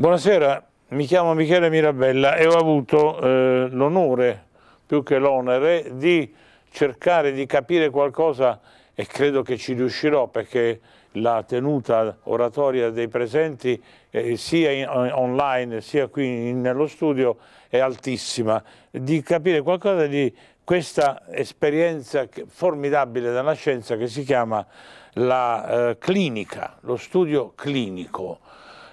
Buonasera, mi chiamo Michele Mirabella e ho avuto eh, l'onore, più che l'onere, di cercare di capire qualcosa e credo che ci riuscirò perché la tenuta oratoria dei presenti eh, sia in, eh, online sia qui in, nello studio è altissima, di capire qualcosa di questa esperienza formidabile della scienza che si chiama la eh, clinica, lo studio clinico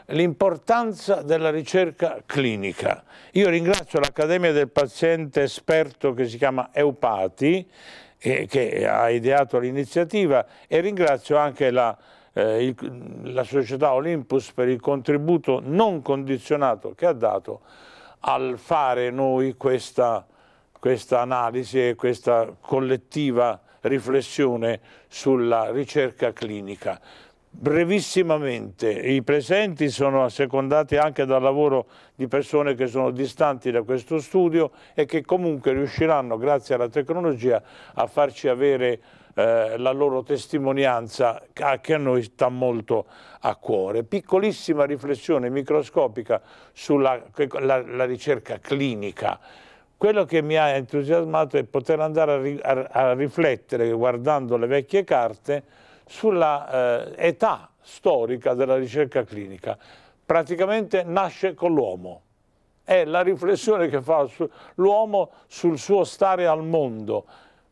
l'importanza della ricerca clinica. Io ringrazio l'Accademia del Paziente Esperto che si chiama Eupati, eh, che ha ideato l'iniziativa, e ringrazio anche la, eh, il, la società Olympus per il contributo non condizionato che ha dato al fare noi questa, questa analisi e questa collettiva riflessione sulla ricerca clinica. Brevissimamente, i presenti sono assecondati anche dal lavoro di persone che sono distanti da questo studio e che comunque riusciranno, grazie alla tecnologia, a farci avere eh, la loro testimonianza che a noi sta molto a cuore. Piccolissima riflessione microscopica sulla la, la ricerca clinica quello che mi ha entusiasmato è poter andare a, a, a riflettere guardando le vecchie carte sulla eh, età storica della ricerca clinica. Praticamente nasce con l'uomo. È la riflessione che fa l'uomo sul suo stare al mondo.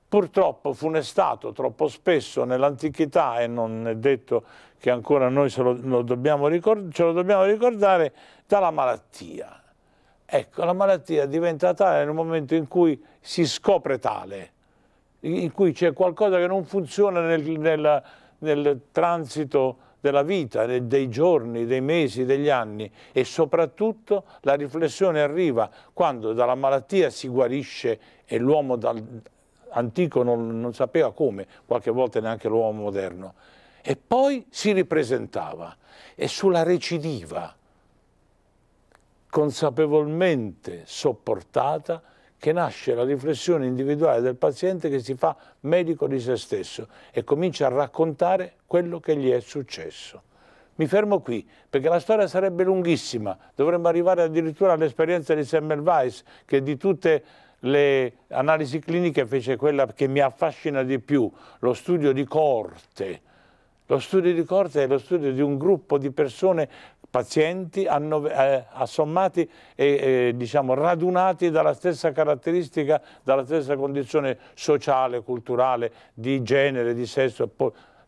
Purtroppo funestato troppo spesso nell'antichità e non è detto che ancora noi ce lo, lo dobbiamo, ce lo dobbiamo ricordare dalla malattia. Ecco, la malattia diventa tale nel momento in cui si scopre tale, in cui c'è qualcosa che non funziona nel, nel nel transito della vita, dei giorni, dei mesi, degli anni e soprattutto la riflessione arriva quando dalla malattia si guarisce e l'uomo antico non, non sapeva come, qualche volta neanche l'uomo moderno. E poi si ripresentava e sulla recidiva, consapevolmente sopportata, che nasce la riflessione individuale del paziente che si fa medico di se stesso e comincia a raccontare quello che gli è successo. Mi fermo qui, perché la storia sarebbe lunghissima, dovremmo arrivare addirittura all'esperienza di Semmelweis, che di tutte le analisi cliniche fece quella che mi affascina di più, lo studio di corte. Lo studio di corte è lo studio di un gruppo di persone pazienti eh, assommati e diciamo, radunati dalla stessa caratteristica, dalla stessa condizione sociale, culturale, di genere, di sesso,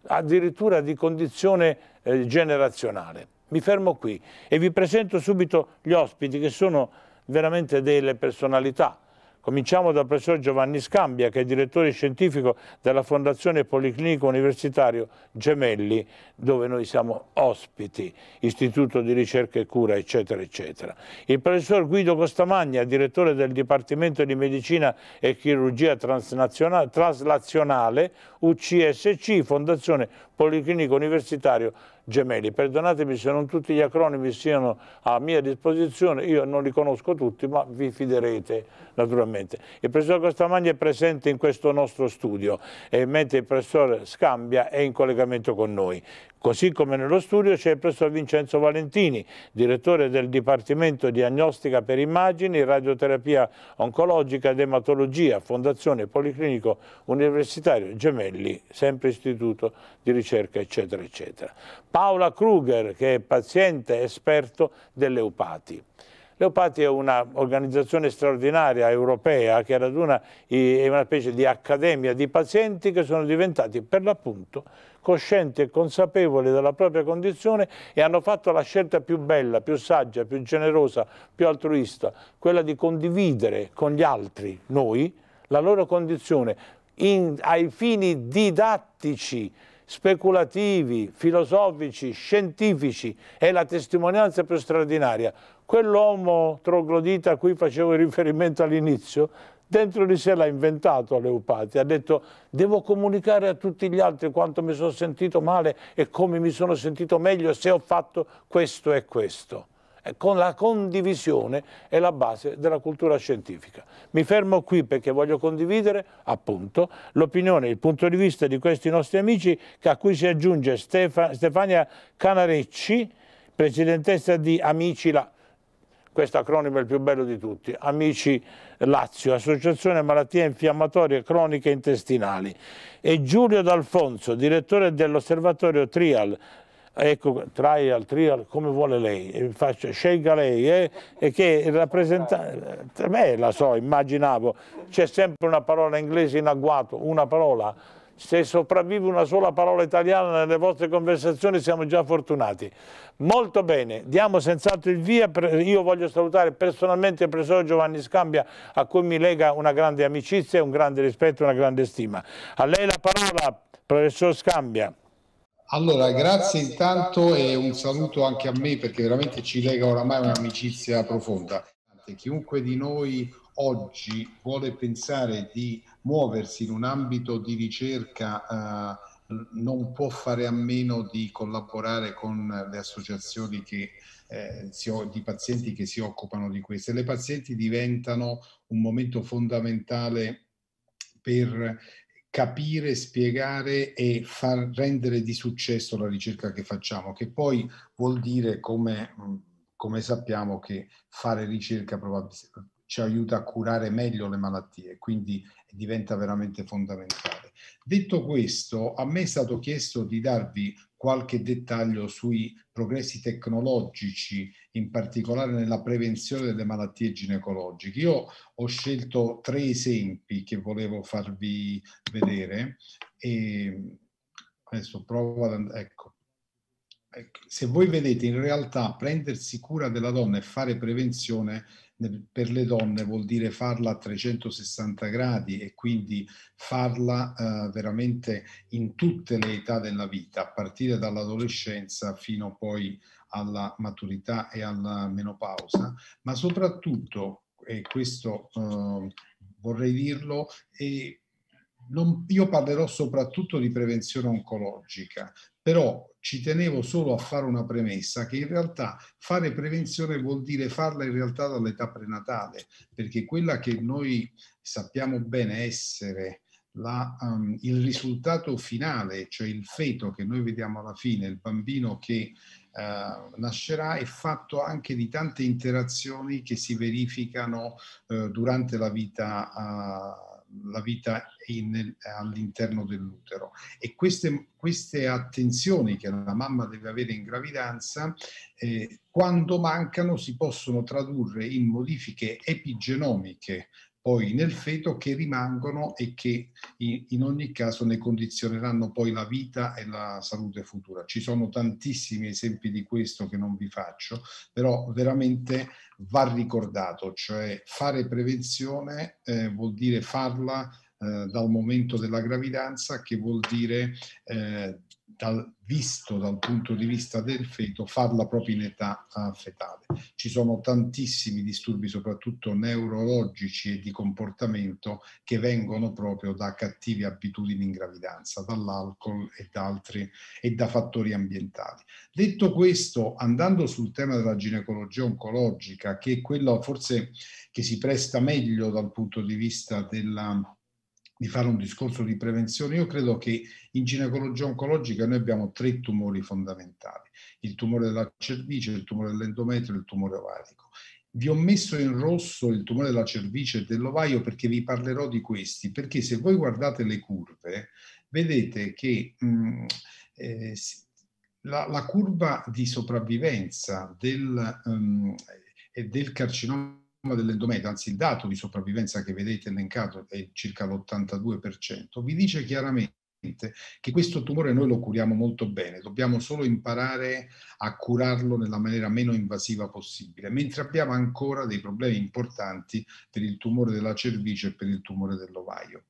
addirittura di condizione eh, generazionale. Mi fermo qui e vi presento subito gli ospiti che sono veramente delle personalità Cominciamo dal professor Giovanni Scambia, che è direttore scientifico della Fondazione Policlinico Universitario Gemelli, dove noi siamo ospiti, istituto di ricerca e cura, eccetera, eccetera. Il professor Guido Costamagna, direttore del Dipartimento di Medicina e Chirurgia Traslazionale, UCSC, Fondazione Policlinico Universitario gemelli. Perdonatemi se non tutti gli acronimi siano a mia disposizione, io non li conosco tutti, ma vi fiderete naturalmente. Il professor Costamagni è presente in questo nostro studio e mentre il professor Scambia è in collegamento con noi. Così come nello studio c'è il professor Vincenzo Valentini, direttore del Dipartimento Diagnostica per Immagini, Radioterapia Oncologica ed Ematologia, Fondazione Policlinico Universitario Gemelli, sempre Istituto di Ricerca, eccetera, eccetera. Paola Kruger, che è paziente esperto dell'Eupati. L'Eupati è un'organizzazione straordinaria europea che raduna una specie di accademia di pazienti che sono diventati per l'appunto coscienti e consapevoli della propria condizione e hanno fatto la scelta più bella, più saggia, più generosa, più altruista, quella di condividere con gli altri, noi, la loro condizione in, ai fini didattici speculativi, filosofici, scientifici, è la testimonianza più straordinaria. Quell'uomo troglodita a cui facevo riferimento all'inizio, dentro di sé l'ha inventato Leupati, ha detto devo comunicare a tutti gli altri quanto mi sono sentito male e come mi sono sentito meglio se ho fatto questo e questo. Eh, con la condivisione è la base della cultura scientifica. Mi fermo qui perché voglio condividere appunto l'opinione, il punto di vista di questi nostri amici a cui si aggiunge Stefania Canarecci, presidentessa di Amici La questo acronimo è il più bello di tutti, Amici Lazio, Associazione Malattie Infiammatorie Croniche Intestinali, e Giulio D'Alfonso, direttore dell'Osservatorio Trial ecco, trial, trial, come vuole lei, Faccio, scelga lei, eh? e che il rappresentante, eh, beh la so, immaginavo, c'è sempre una parola inglese in agguato, una parola, se sopravvive una sola parola italiana nelle vostre conversazioni siamo già fortunati. Molto bene, diamo senz'altro il via, io voglio salutare personalmente il professor Giovanni Scambia a cui mi lega una grande amicizia, un grande rispetto una grande stima. A lei la parola, professor Scambia. Allora, grazie intanto e un saluto anche a me perché veramente ci lega oramai un'amicizia profonda. Chiunque di noi oggi vuole pensare di muoversi in un ambito di ricerca eh, non può fare a meno di collaborare con le associazioni che, eh, si, di pazienti che si occupano di questo. le pazienti diventano un momento fondamentale per capire, spiegare e far rendere di successo la ricerca che facciamo, che poi vuol dire, come, mm, come sappiamo, che fare ricerca ci aiuta a curare meglio le malattie, quindi diventa veramente fondamentale. Detto questo, a me è stato chiesto di darvi qualche dettaglio sui progressi tecnologici, in particolare nella prevenzione delle malattie ginecologiche. Io ho scelto tre esempi che volevo farvi vedere e adesso provo ad andare. Ecco. ecco. Se voi vedete in realtà prendersi cura della donna e fare prevenzione per le donne vuol dire farla a 360 gradi e quindi farla eh, veramente in tutte le età della vita, a partire dall'adolescenza fino poi alla maturità e alla menopausa, ma soprattutto, e questo eh, vorrei dirlo, e non, io parlerò soprattutto di prevenzione oncologica, però ci tenevo solo a fare una premessa che in realtà fare prevenzione vuol dire farla in realtà dall'età prenatale, perché quella che noi sappiamo bene essere la, um, il risultato finale, cioè il feto che noi vediamo alla fine, il bambino che uh, nascerà, è fatto anche di tante interazioni che si verificano uh, durante la vita. Uh, la vita all'interno dell'utero. E queste, queste, attenzioni che la mamma deve avere in gravidanza, eh, quando mancano, si possono tradurre in modifiche epigenomiche poi nel feto che rimangono e che in, ogni caso ne condizioneranno poi la vita e la salute futura. Ci sono tantissimi esempi di questo che non vi faccio, però veramente va ricordato, cioè fare prevenzione eh, vuol dire farla eh, dal momento della gravidanza, che vuol dire eh, dal, visto dal punto di vista del feto, farla proprio in età ah, fetale. Ci sono tantissimi disturbi, soprattutto neurologici e di comportamento, che vengono proprio da cattive abitudini in gravidanza, dall'alcol e da, altri, e da fattori ambientali. Detto questo, andando sul tema della ginecologia oncologica, che è quella forse che si presta meglio dal punto di vista della di fare un discorso di prevenzione, io credo che in ginecologia oncologica noi abbiamo tre tumori fondamentali, il tumore della cervice, il tumore dell'endometrio e il tumore ovarico. Vi ho messo in rosso il tumore della cervice e dell'ovaio perché vi parlerò di questi, perché se voi guardate le curve, vedete che mh, mm, eh, la, la, curva di sopravvivenza del, um, del carcinoma dell'endometrio, anzi il dato di sopravvivenza che vedete elencato è circa l'82%, vi dice chiaramente che questo tumore noi lo curiamo molto bene, dobbiamo solo imparare a curarlo nella maniera meno invasiva possibile, mentre abbiamo ancora dei problemi importanti per il tumore della cervice e per il tumore dell'ovaio.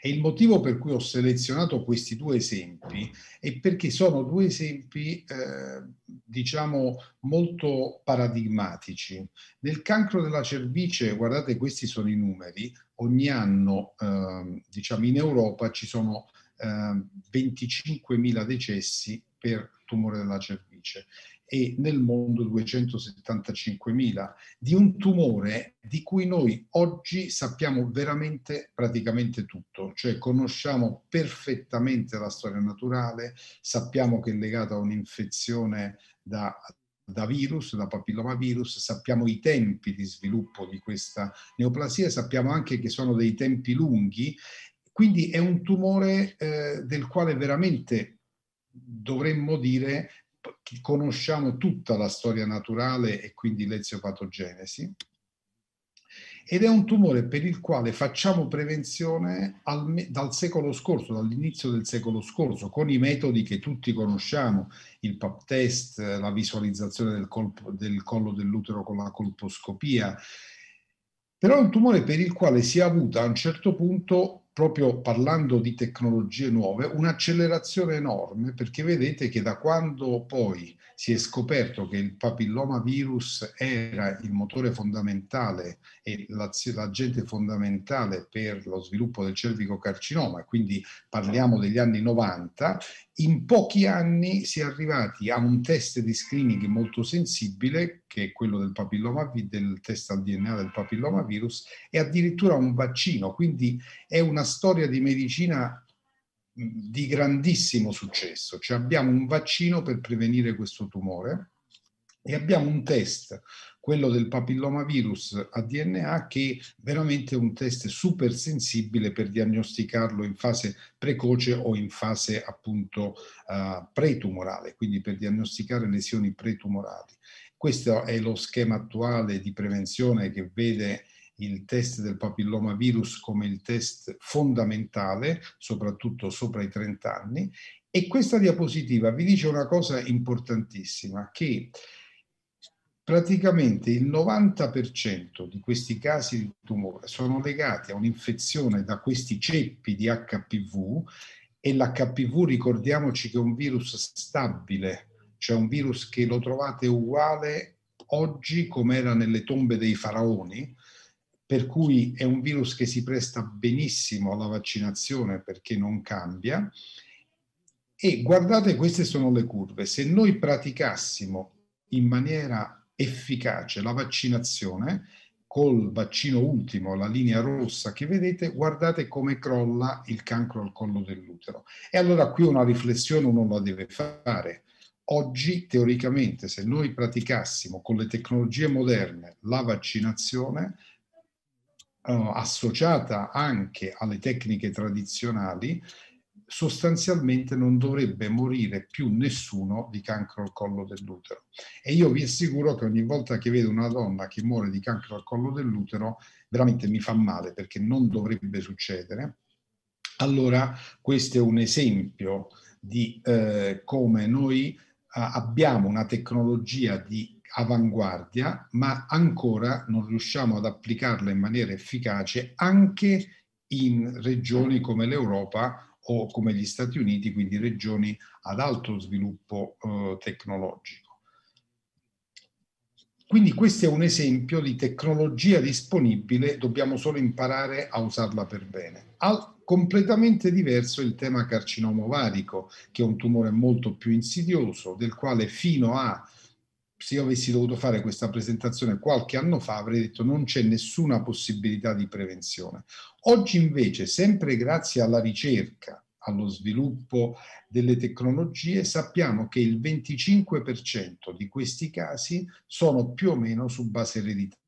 E il motivo per cui ho selezionato questi due esempi è perché sono due esempi, eh, diciamo, molto paradigmatici. Nel cancro della cervice, guardate, questi sono i numeri, ogni anno, eh, diciamo, in Europa ci sono eh, 25.000 decessi per tumore della cervice e nel mondo 275.000, di un tumore di cui noi oggi sappiamo veramente praticamente tutto, cioè conosciamo perfettamente la storia naturale, sappiamo che è legato a un'infezione da da virus, da papillomavirus, sappiamo i tempi di sviluppo di questa neoplasia, sappiamo anche che sono dei tempi lunghi, quindi è un tumore eh, del quale veramente dovremmo dire conosciamo tutta la storia naturale e quindi l'eziopatogenesi, ed è un tumore per il quale facciamo prevenzione al, dal secolo scorso, dall'inizio del secolo scorso, con i metodi che tutti conosciamo, il pap test, la visualizzazione del, colpo, del collo dell'utero con la colposcopia, però è un tumore per il quale si è avuta a un certo punto proprio parlando di tecnologie nuove, un'accelerazione enorme perché vedete che da quando poi si è scoperto che il papillomavirus era il motore fondamentale e l'agente fondamentale per lo sviluppo del cervicocarcinoma, quindi parliamo degli anni 90, in pochi anni si è arrivati a un test di screening molto sensibile che è quello del, del test al DNA del papillomavirus, e addirittura un vaccino. Quindi è una storia di medicina di grandissimo successo. Cioè abbiamo un vaccino per prevenire questo tumore e abbiamo un test, quello del papillomavirus a DNA, che è veramente un test super sensibile per diagnosticarlo in fase precoce o in fase appunto uh, pretumorale, quindi per diagnosticare lesioni pretumorali. Questo è lo schema attuale di prevenzione che vede il test del papillomavirus come il test fondamentale, soprattutto sopra i 30 anni. E questa diapositiva vi dice una cosa importantissima, che praticamente il 90% di questi casi di tumore sono legati a un'infezione da questi ceppi di HPV e l'HPV ricordiamoci che è un virus stabile c'è un virus che lo trovate uguale oggi come era nelle tombe dei faraoni, per cui è un virus che si presta benissimo alla vaccinazione perché non cambia. E guardate, queste sono le curve. Se noi praticassimo in maniera efficace la vaccinazione, col vaccino ultimo, la linea rossa che vedete, guardate come crolla il cancro al collo dell'utero. E allora qui una riflessione uno la deve fare. Oggi, teoricamente, se noi praticassimo con le tecnologie moderne la vaccinazione, eh, associata anche alle tecniche tradizionali, sostanzialmente non dovrebbe morire più nessuno di cancro al collo dell'utero. E io vi assicuro che ogni volta che vedo una donna che muore di cancro al collo dell'utero, veramente mi fa male perché non dovrebbe succedere. Allora, questo è un esempio di eh, come noi abbiamo una tecnologia di avanguardia, ma ancora non riusciamo ad applicarla in maniera efficace anche in regioni come l'Europa o come gli Stati Uniti, quindi regioni ad alto sviluppo eh, tecnologico. Quindi questo è un esempio di tecnologia disponibile, dobbiamo solo imparare a usarla per bene. Al completamente diverso il tema carcinoma ovarico, che è un tumore molto più insidioso, del quale fino a se io avessi dovuto fare questa presentazione qualche anno fa avrei detto non c'è nessuna possibilità di prevenzione. Oggi invece, sempre grazie alla ricerca, allo sviluppo delle tecnologie, sappiamo che il 25% di questi casi sono più o meno su base ereditaria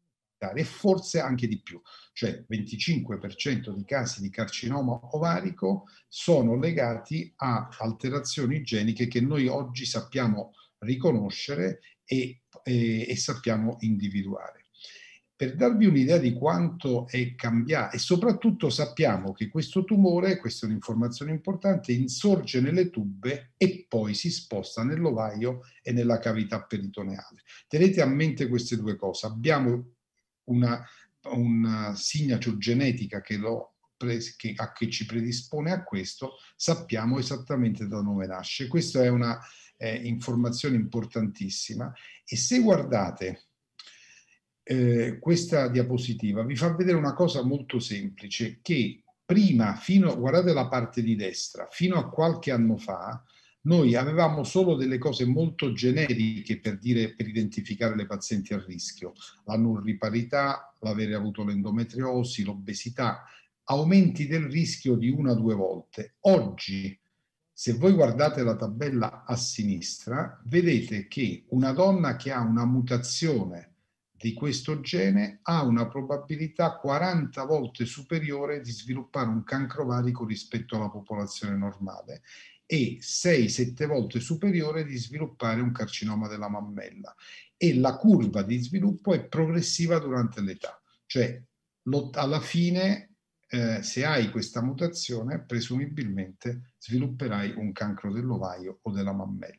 e forse anche di più, cioè 25% di casi di carcinoma ovarico sono legati a alterazioni geniche che noi oggi sappiamo riconoscere e, e, e sappiamo individuare. Per darvi un'idea di quanto è cambiato e soprattutto sappiamo che questo tumore, questa è un'informazione importante, insorge nelle tube e poi si sposta nell'ovaio e nella cavità peritoneale. Tenete a mente queste due cose. Abbiamo una, una signature genetica che, lo, che, a, che ci predispone a questo, sappiamo esattamente da dove nasce. Questa è una eh, informazione importantissima e se guardate eh, questa diapositiva vi fa vedere una cosa molto semplice che prima, fino, guardate la parte di destra, fino a qualche anno fa, noi avevamo solo delle cose molto generiche per, dire, per identificare le pazienti a rischio, la non riparità, l'avere avuto l'endometriosi, l'obesità, aumenti del rischio di una o due volte. Oggi, se voi guardate la tabella a sinistra, vedete che una donna che ha una mutazione di questo gene ha una probabilità 40 volte superiore di sviluppare un cancro valico rispetto alla popolazione normale e 6-7 volte superiore di sviluppare un carcinoma della mammella e la curva di sviluppo è progressiva durante l'età, cioè alla fine eh, se hai questa mutazione presumibilmente svilupperai un cancro dell'ovaio o della mammella.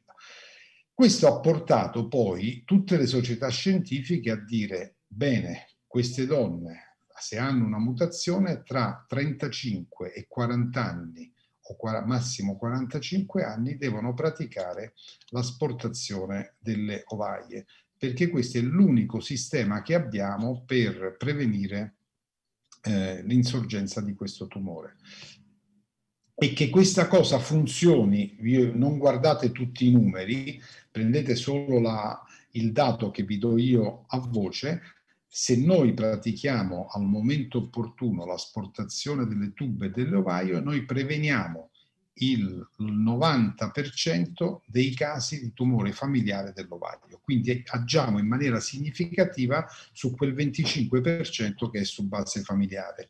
Questo ha portato poi tutte le società scientifiche a dire bene, queste donne se hanno una mutazione tra 35 e 40 anni o massimo 45 anni devono praticare l'asportazione delle ovaie, perché questo è l'unico sistema che abbiamo per prevenire eh, l'insorgenza di questo tumore. E che questa cosa funzioni, non guardate tutti i numeri, prendete solo la, il dato che vi do io a voce, se noi pratichiamo al momento opportuno l'asportazione delle tube dell'ovaio, noi preveniamo il 90% dei casi di tumore familiare dell'ovaio. Quindi agiamo in maniera significativa su quel 25% che è su base familiare.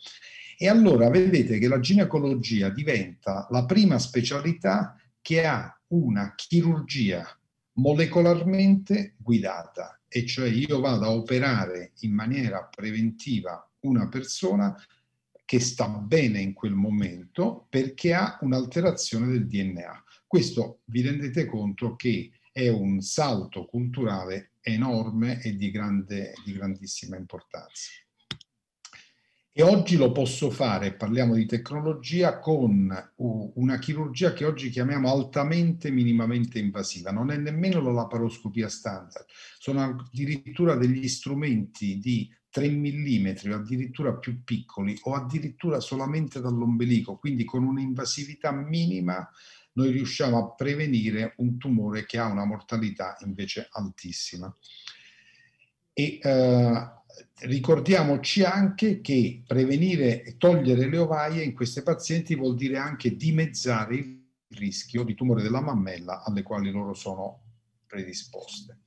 E allora vedete che la ginecologia diventa la prima specialità che ha una chirurgia molecolarmente guidata e cioè io vado a operare in maniera preventiva una persona che sta bene in quel momento perché ha un'alterazione del DNA. Questo vi rendete conto che è un salto culturale enorme e di, grande, di grandissima importanza. E oggi lo posso fare, parliamo di tecnologia, con una chirurgia che oggi chiamiamo altamente minimamente invasiva. Non è nemmeno la laparoscopia standard, sono addirittura degli strumenti di 3 mm o addirittura più piccoli o addirittura solamente dall'ombelico, quindi con un'invasività minima noi riusciamo a prevenire un tumore che ha una mortalità invece altissima. E, eh, ricordiamoci anche che prevenire e togliere le ovaie in queste pazienti vuol dire anche dimezzare il rischio di tumore della mammella alle quali loro sono predisposte.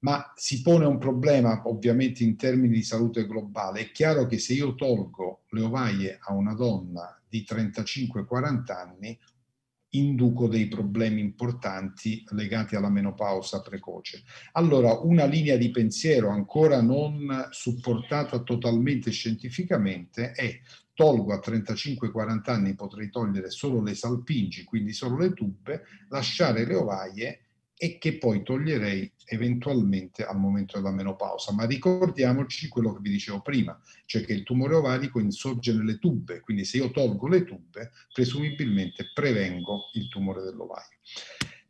Ma si pone un problema ovviamente in termini di salute globale. È chiaro che se io tolgo le ovaie a una donna di 35-40 anni induco dei problemi importanti legati alla menopausa precoce. Allora, una linea di pensiero ancora non supportata totalmente scientificamente è tolgo a 35-40 anni potrei togliere solo le salpingi, quindi solo le tubbe, lasciare le ovaie e che poi toglierei eventualmente al momento della menopausa. Ma ricordiamoci quello che vi dicevo prima, cioè che il tumore ovarico insorge nelle tube, quindi se io tolgo le tube, presumibilmente prevengo il tumore dell'ovaio.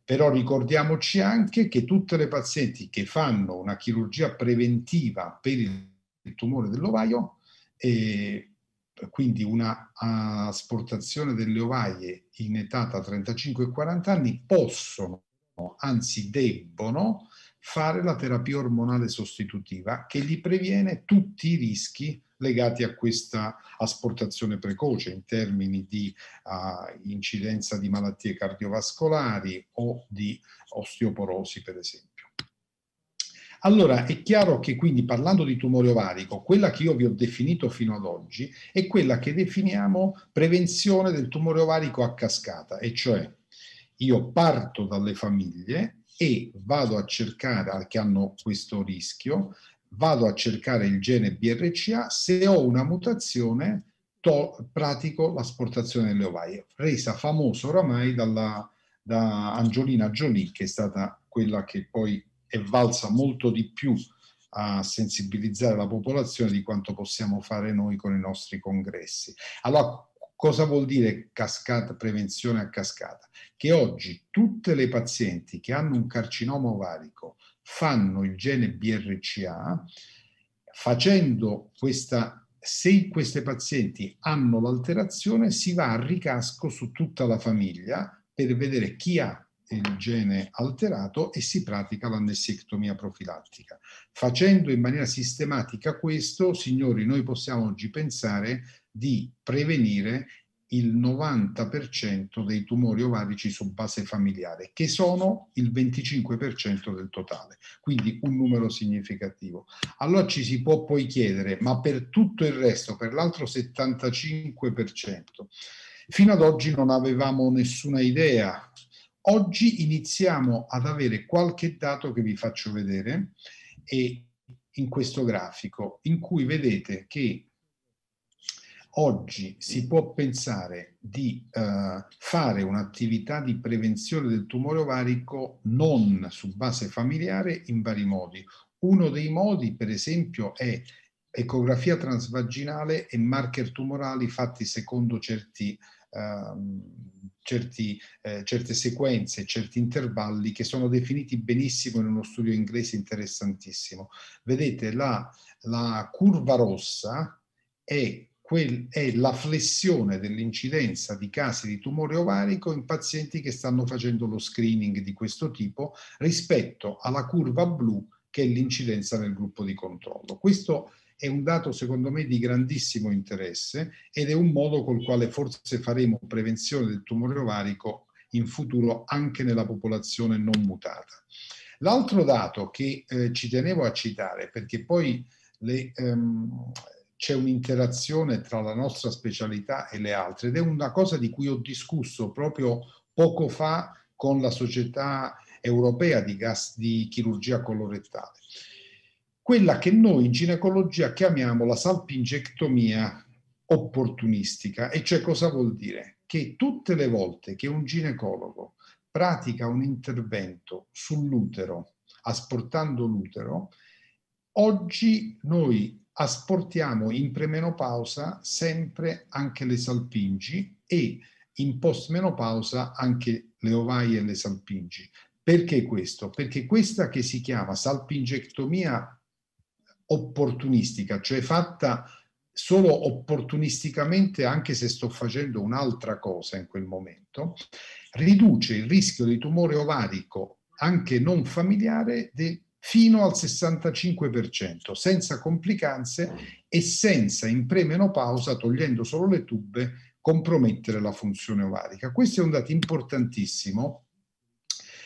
Però ricordiamoci anche che tutte le pazienti che fanno una chirurgia preventiva per il tumore dell'ovaio, eh, quindi una asportazione delle ovaie in età tra 35 e 40 anni, possono anzi debbono, fare la terapia ormonale sostitutiva che gli previene tutti i rischi legati a questa asportazione precoce in termini di uh, incidenza di malattie cardiovascolari o di osteoporosi, per esempio. Allora, è chiaro che quindi parlando di tumore ovarico, quella che io vi ho definito fino ad oggi è quella che definiamo prevenzione del tumore ovarico a cascata, e cioè io parto dalle famiglie e vado a cercare, che hanno questo rischio, vado a cercare il gene BRCA, se ho una mutazione to- pratico l'asportazione delle ovaie, resa famosa oramai dalla, da Angiolina Jolie, che è stata quella che poi è valsa molto di più a sensibilizzare la popolazione di quanto possiamo fare noi con i nostri congressi. Allora, Cosa vuol dire cascata, prevenzione a cascata? Che oggi tutte le pazienti che hanno un carcinoma ovarico fanno il gene BRCA, facendo questa, se queste pazienti hanno l'alterazione, si va a ricasco su tutta la famiglia per vedere chi ha il gene alterato e si pratica l'anessectomia profilattica. Facendo in maniera sistematica questo, signori, noi possiamo oggi pensare di prevenire il 90% dei tumori ovarici su base familiare, che sono il 25% del totale, quindi un numero significativo. Allora ci si può poi chiedere, ma per tutto il resto, per l'altro 75%, fino ad oggi non avevamo nessuna idea. Oggi iniziamo ad avere qualche dato che vi faccio vedere e in questo grafico, in cui vedete che oggi si può pensare di eh, fare un'attività di prevenzione del tumore ovarico non su base familiare in vari modi. Uno dei modi, per esempio, è ecografia transvaginale e marker tumorali fatti secondo certi, ehm, certi, eh, certe sequenze, certi intervalli che sono definiti benissimo in uno studio inglese interessantissimo. Vedete, la, la curva rossa è quel, è la flessione dell'incidenza di casi di tumore ovarico in pazienti che stanno facendo lo screening di questo tipo rispetto alla curva blu che è l'incidenza nel gruppo di controllo. Questo è un dato secondo me di grandissimo interesse ed è un modo col quale forse faremo prevenzione del tumore ovarico in futuro anche nella popolazione non mutata. L'altro dato che eh, ci tenevo a citare, perché poi le, ehm, c'è un'interazione tra la nostra specialità e le altre ed è una cosa di cui ho discusso proprio poco fa con la società europea di, gas, di chirurgia colorettale. Quella che noi in ginecologia chiamiamo la salpingectomia opportunistica, e cioè cosa vuol dire? Che tutte le volte che un ginecologo pratica un intervento sull'utero, asportando l'utero, oggi noi asportiamo in premenopausa sempre anche le salpingi e in postmenopausa anche le ovaie e le salpingi. Perché questo? Perché questa che si chiama salpingectomia opportunistica, cioè fatta solo opportunisticamente anche se sto facendo un'altra cosa in quel momento, riduce il rischio di tumore ovarico anche non familiare de- fino al 65%, senza complicanze mm. e senza in premenopausa, togliendo solo le tube, compromettere la funzione ovarica. Questo è un dato importantissimo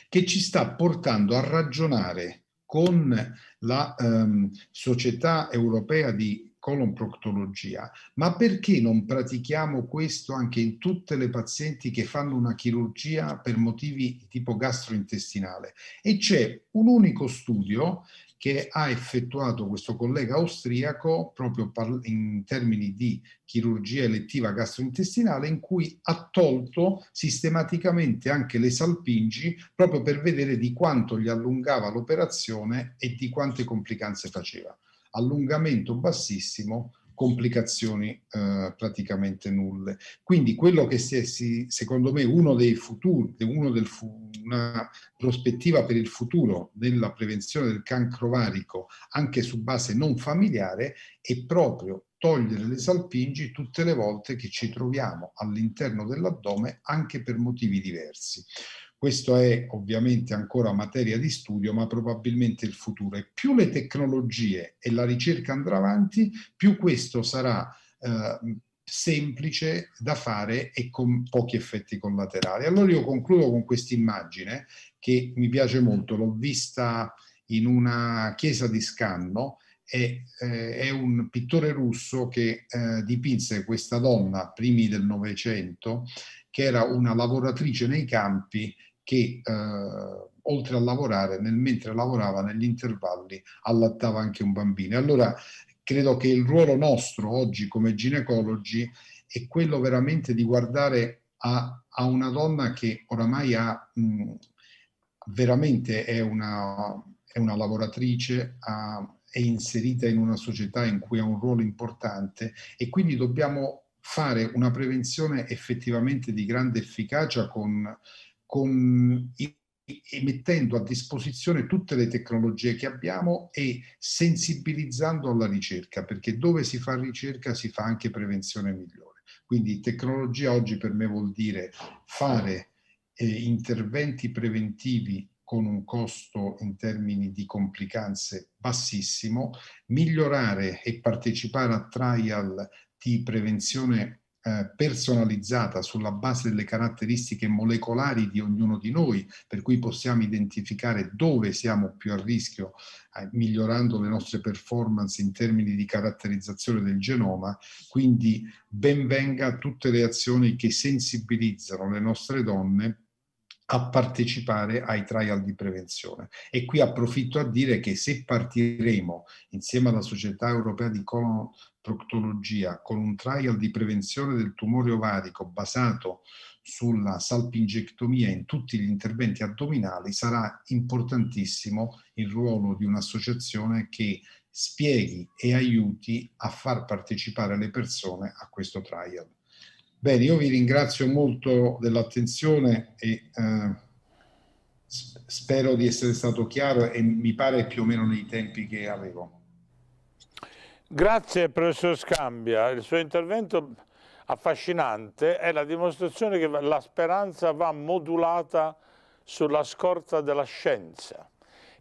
che ci sta portando a ragionare con la ehm, Società Europea di colonproctologia, ma perché non pratichiamo questo anche in tutte le pazienti che fanno una chirurgia per motivi tipo gastrointestinale? E c'è un unico studio che ha effettuato questo collega austriaco proprio in termini di chirurgia elettiva gastrointestinale in cui ha tolto sistematicamente anche le salpingi proprio per vedere di quanto gli allungava l'operazione e di quante complicanze faceva allungamento bassissimo, complicazioni eh, praticamente nulle. Quindi quello che si è, si, secondo me, uno dei futuri, uno del fu, una prospettiva per il futuro della prevenzione del cancro varico anche su base non familiare è proprio togliere le salpingi tutte le volte che ci troviamo all'interno dell'addome anche per motivi diversi. Questo è ovviamente ancora materia di studio, ma probabilmente il futuro. E più le tecnologie e la ricerca andrà avanti, più questo sarà eh, semplice da fare e con pochi effetti collaterali. Allora io concludo con questa immagine che mi piace molto, l'ho vista in una chiesa di Scanno, è, eh, è un pittore russo che eh, dipinse questa donna primi del Novecento che era una lavoratrice nei campi che eh, oltre a lavorare, nel, mentre lavorava negli intervalli, allattava anche un bambino. Allora credo che il ruolo nostro oggi come ginecologi è quello veramente di guardare a, a una donna che oramai ha, mh, veramente è una, è una lavoratrice, ha, è inserita in una società in cui ha un ruolo importante e quindi dobbiamo fare una prevenzione effettivamente di grande efficacia con, con e mettendo a disposizione tutte le tecnologie che abbiamo e sensibilizzando alla ricerca, perché dove si fa ricerca si fa anche prevenzione migliore. Quindi tecnologia oggi per me vuol dire fare eh, interventi preventivi con un costo in termini di complicanze bassissimo, migliorare e partecipare a trial di prevenzione eh, personalizzata sulla base delle caratteristiche molecolari di ognuno di noi, per cui possiamo identificare dove siamo più a rischio, eh, migliorando le nostre performance in termini di caratterizzazione del genoma. Quindi benvenga tutte le azioni che sensibilizzano le nostre donne a partecipare ai trial di prevenzione. E qui approfitto a dire che se partiremo insieme alla Società Europea di Colon proctologia con un trial di prevenzione del tumore ovarico basato sulla salpingectomia in tutti gli interventi addominali sarà importantissimo il ruolo di un'associazione che spieghi e aiuti a far partecipare le persone a questo trial. Bene, io vi ringrazio molto dell'attenzione e eh, spero di essere stato chiaro e mi pare più o meno nei tempi che avevo. Grazie professor Scambia, il suo intervento affascinante è la dimostrazione che la speranza va modulata sulla scorta della scienza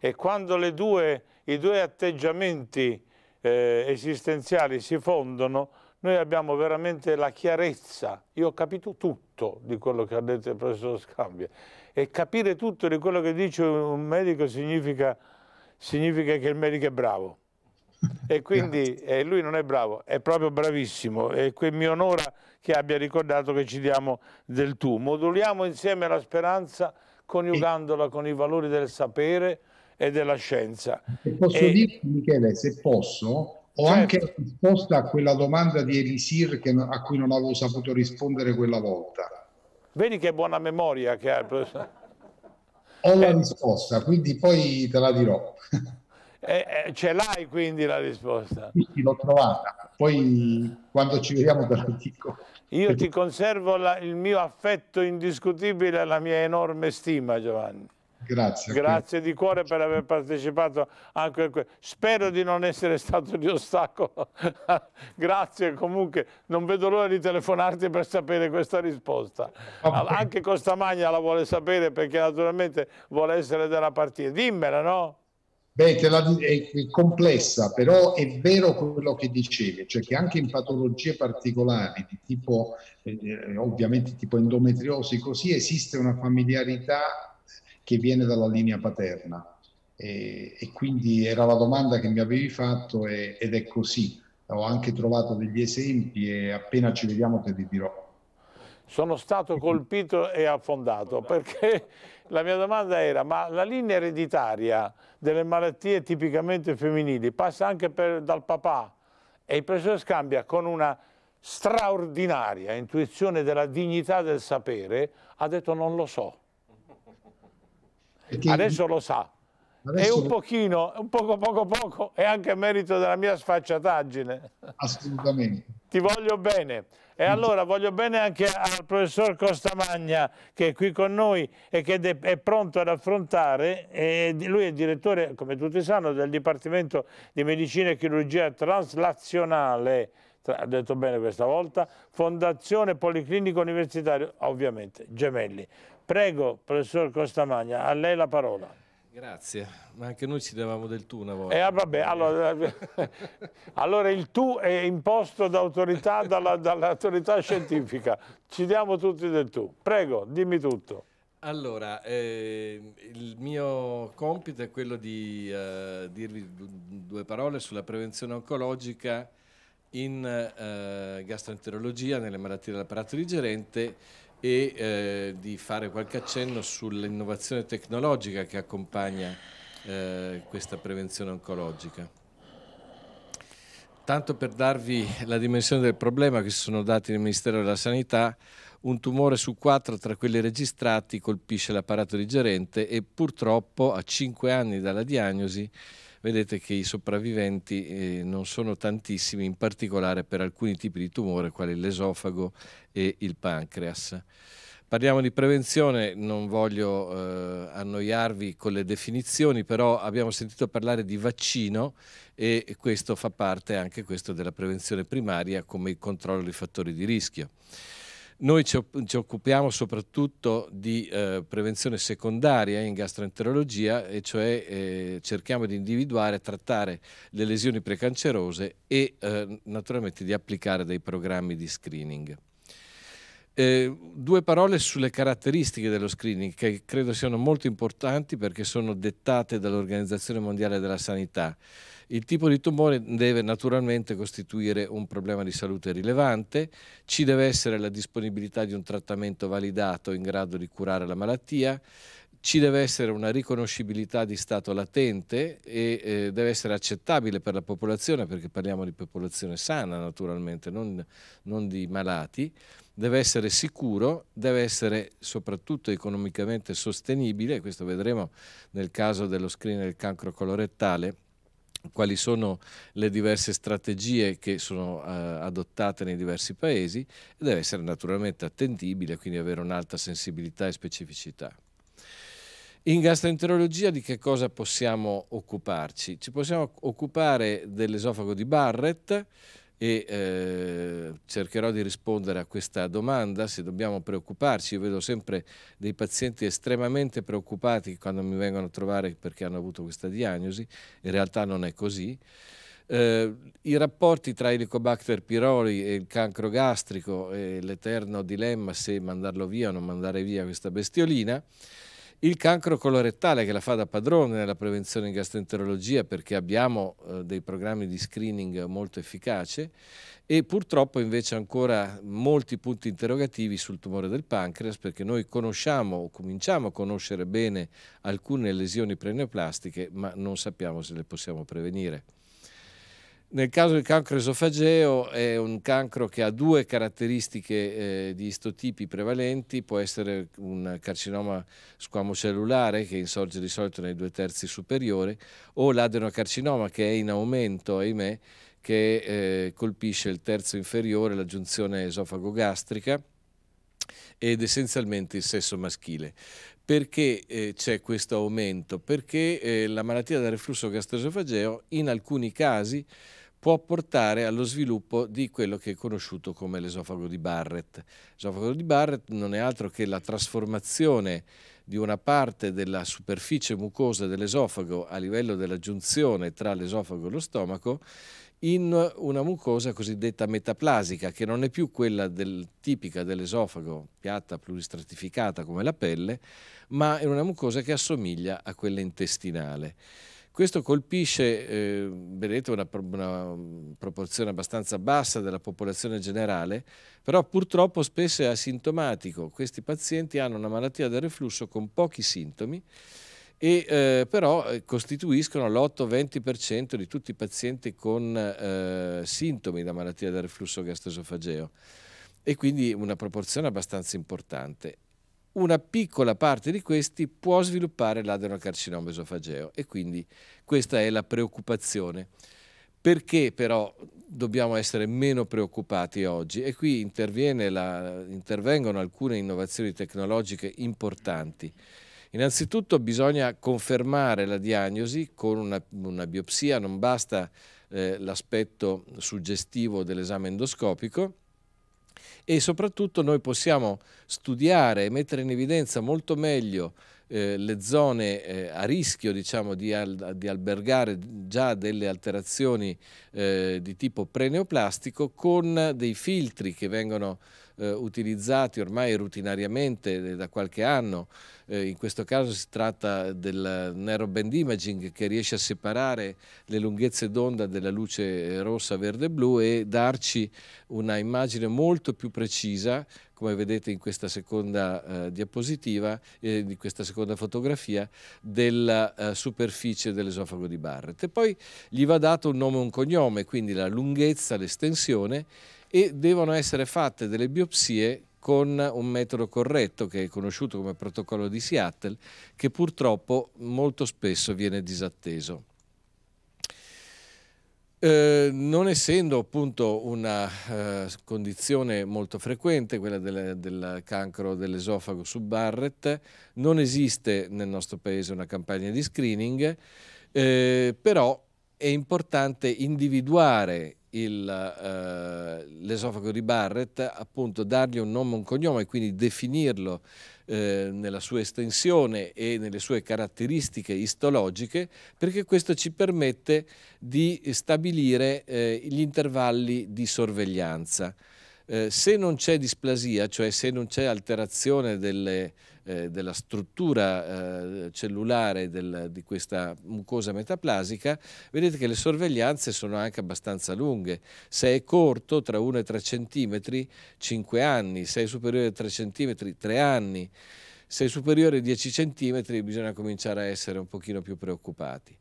e quando due, i due atteggiamenti eh, esistenziali si fondono noi abbiamo veramente la chiarezza, io ho capito tutto di quello che ha detto il professor Scambia e capire tutto di quello che dice un medico significa, significa che il medico è bravo. e quindi eh, lui non è bravo, è proprio bravissimo e quel mi onora che abbia ricordato che ci diamo del tu. Moduliamo insieme la speranza coniugandola con i valori del sapere e della scienza. E posso e... dire, Michele, se posso, ho certo. anche risposto a quella domanda di Elisir che, a cui non avevo saputo rispondere quella volta. Vedi che buona memoria che hai. ho la eh. risposta, quindi poi te la dirò. Eh, eh, ce l'hai quindi la risposta? Sì, l'ho trovata. Poi quando ci vediamo te la dico. Io ti conservo la, il mio affetto indiscutibile e la mia enorme stima, Giovanni. Grazie. Grazie di cuore per aver partecipato anche a questo. Spero di non essere stato di ostacolo. Grazie comunque, non vedo l'ora di telefonarti per sapere questa risposta. Anche Costamagna la vuole sapere perché naturalmente vuole essere della partita. Dimmela, no? Beh, la, è, è complessa, però è vero quello che dicevi, cioè che anche in patologie particolari di tipo, eh, eh, ovviamente tipo endometriosi, così esiste una familiarità che viene dalla linea paterna. E, e quindi era la domanda che mi avevi fatto e, ed è così. Ho anche trovato degli esempi e appena ci vediamo te li dirò. Sono stato colpito e affondato perché la mia domanda era, ma la linea ereditaria delle malattie tipicamente femminili passa anche per, dal papà e il professor Scambia con una straordinaria intuizione della dignità del sapere ha detto non lo so. Adesso lo sa, Adesso... E un pochino, un poco poco poco, è anche merito della mia sfacciataggine. Assolutamente. Ti voglio bene. E allora voglio bene anche al professor Costamagna che è qui con noi e che è pronto ad affrontare, lui è direttore, come tutti sanno, del Dipartimento di Medicina e Chirurgia Translazionale, ha detto bene questa volta, Fondazione Policlinico Universitario, ovviamente, Gemelli. Prego, professor Costamagna, a lei la parola. Grazie, ma anche noi ci davamo del tu una volta. Eh, ah, vabbè, allora, allora il tu è imposto dall'autorità dalla, dall scientifica, ci diamo tutti del tu. Prego, dimmi tutto. Allora, eh, il mio compito è quello di eh, dirvi due parole sulla prevenzione oncologica in eh, gastroenterologia, nelle malattie dell'apparato digerente e eh, di fare qualche accenno sull'innovazione tecnologica che accompagna eh, questa prevenzione oncologica. Tanto per darvi la dimensione del problema che si sono dati nel Ministero della Sanità, un tumore su quattro tra quelli registrati colpisce l'apparato digerente e purtroppo a cinque anni dalla diagnosi vedete che i sopravviventi eh, non sono tantissimi, in particolare per alcuni tipi di tumore, quali l'esofago e il pancreas. Parliamo di prevenzione, non voglio eh, annoiarvi con le definizioni, però abbiamo sentito parlare di vaccino e questo fa parte anche questo della prevenzione primaria come il controllo dei fattori di rischio. Noi ci, occupiamo soprattutto di eh, prevenzione secondaria in gastroenterologia e cioè eh, cerchiamo di individuare e trattare le lesioni precancerose e eh, naturalmente di applicare dei programmi di screening. Eh, due parole sulle caratteristiche dello screening che credo siano molto importanti perché sono dettate dall'Organizzazione Mondiale della Sanità. Il tipo di tumore deve naturalmente costituire un problema di salute rilevante, ci deve essere la disponibilità di un trattamento validato in grado di curare la malattia, ci deve essere una riconoscibilità di stato latente e eh, deve essere accettabile per la popolazione, perché parliamo di popolazione sana naturalmente, non, non di malati, deve essere sicuro, deve essere soprattutto economicamente sostenibile, questo vedremo nel caso dello screen del cancro colorettale, quali sono le diverse strategie che sono eh, adottate nei diversi paesi e deve essere naturalmente attendibile, quindi avere un'alta sensibilità e specificità. In gastroenterologia di che cosa possiamo occuparci? Ci possiamo occupare dell'esofago di Barrett, e eh, cercherò di rispondere a questa domanda, se dobbiamo preoccuparci, io vedo sempre dei pazienti estremamente preoccupati quando mi vengono a trovare perché hanno avuto questa diagnosi, in realtà non è così. Eh, I rapporti tra Helicobacter pylori e il cancro gastrico e l'eterno dilemma se mandarlo via o non mandare via questa bestiolina, il cancro colorettale che la fa da padrone nella prevenzione in gastroenterologia perché abbiamo eh, dei programmi di screening molto efficaci e purtroppo invece ancora molti punti interrogativi sul tumore del pancreas perché noi conosciamo o cominciamo a conoscere bene alcune lesioni preneoplastiche ma non sappiamo se le possiamo prevenire. Nel caso del cancro esofageo è un cancro che ha due caratteristiche eh, di istotipi prevalenti, può essere un carcinoma squamocellulare che insorge di solito nei due terzi superiori o l'adenocarcinoma che è in aumento, ahimè, che eh, colpisce il terzo inferiore, la giunzione esofagogastrica ed essenzialmente il sesso maschile. Perché eh, c'è questo aumento? Perché eh, la malattia del reflusso gastroesofageo in alcuni casi può portare allo sviluppo di quello che è conosciuto come l'esofago di Barrett. L'esofago di Barrett non è altro che la trasformazione di una parte della superficie mucosa dell'esofago a livello della giunzione tra l'esofago e lo stomaco in una mucosa cosiddetta metaplasica, che non è più quella del, tipica dell'esofago, piatta, pluristratificata come la pelle, ma è una mucosa che assomiglia a quella intestinale. Questo colpisce, eh, vedete, una, una, mm, proporzione abbastanza bassa della popolazione generale, però purtroppo spesso è asintomatico. Questi pazienti hanno una malattia del reflusso con pochi sintomi e eh, però eh, costituiscono l'8-20% di tutti i pazienti con eh, sintomi da malattia del reflusso gastroesofageo e quindi una proporzione abbastanza importante una piccola parte di questi può sviluppare l'adenocarcinoma esofageo e quindi questa è la preoccupazione. Perché però dobbiamo essere meno preoccupati oggi? E qui la, intervengono alcune innovazioni tecnologiche importanti. Innanzitutto bisogna confermare la diagnosi con una, una biopsia, non basta eh, l'aspetto suggestivo dell'esame endoscopico, e soprattutto noi possiamo studiare e mettere in evidenza molto meglio eh, le zone eh, a rischio diciamo, di, al, di, albergare già delle alterazioni eh, di tipo preneoplastico con dei filtri che vengono eh, utilizzati ormai rutinariamente eh, da qualche anno. Eh, in questo caso si tratta del Nero Band Imaging che riesce a separare le lunghezze d'onda della luce eh, rossa, verde e blu e darci una immagine molto più precisa come vedete in questa seconda eh, diapositiva, eh, di questa seconda fotografia, della eh, superficie dell'esofago di Barrett. E poi gli va dato un nome e un cognome, quindi la lunghezza, l'estensione e devono essere fatte delle biopsie con un metodo corretto che è conosciuto come protocollo di Seattle, che purtroppo molto spesso viene disatteso. Eh, non essendo appunto una eh, condizione molto frequente, quella delle, del cancro dell'esofago su Barrett, non esiste nel nostro paese una campagna di screening, eh, però è importante individuare eh, l'esofago eh, di Barrett, appunto dargli un nome e un cognome e quindi definirlo eh, nella sua estensione e nelle sue caratteristiche istologiche, perché questo ci permette di stabilire eh, gli intervalli di sorveglianza. Eh, se non c'è displasia, cioè se non c'è alterazione delle eh, della struttura eh, cellulare del, di questa mucosa metaplasica, vedete che le sorveglianze sono anche abbastanza lunghe. Se è corto, tra 1 e 3 cm, 5 anni, se è superiore a 3 cm, 3 anni, se è superiore a 10 cm bisogna cominciare a essere un pochino più preoccupati.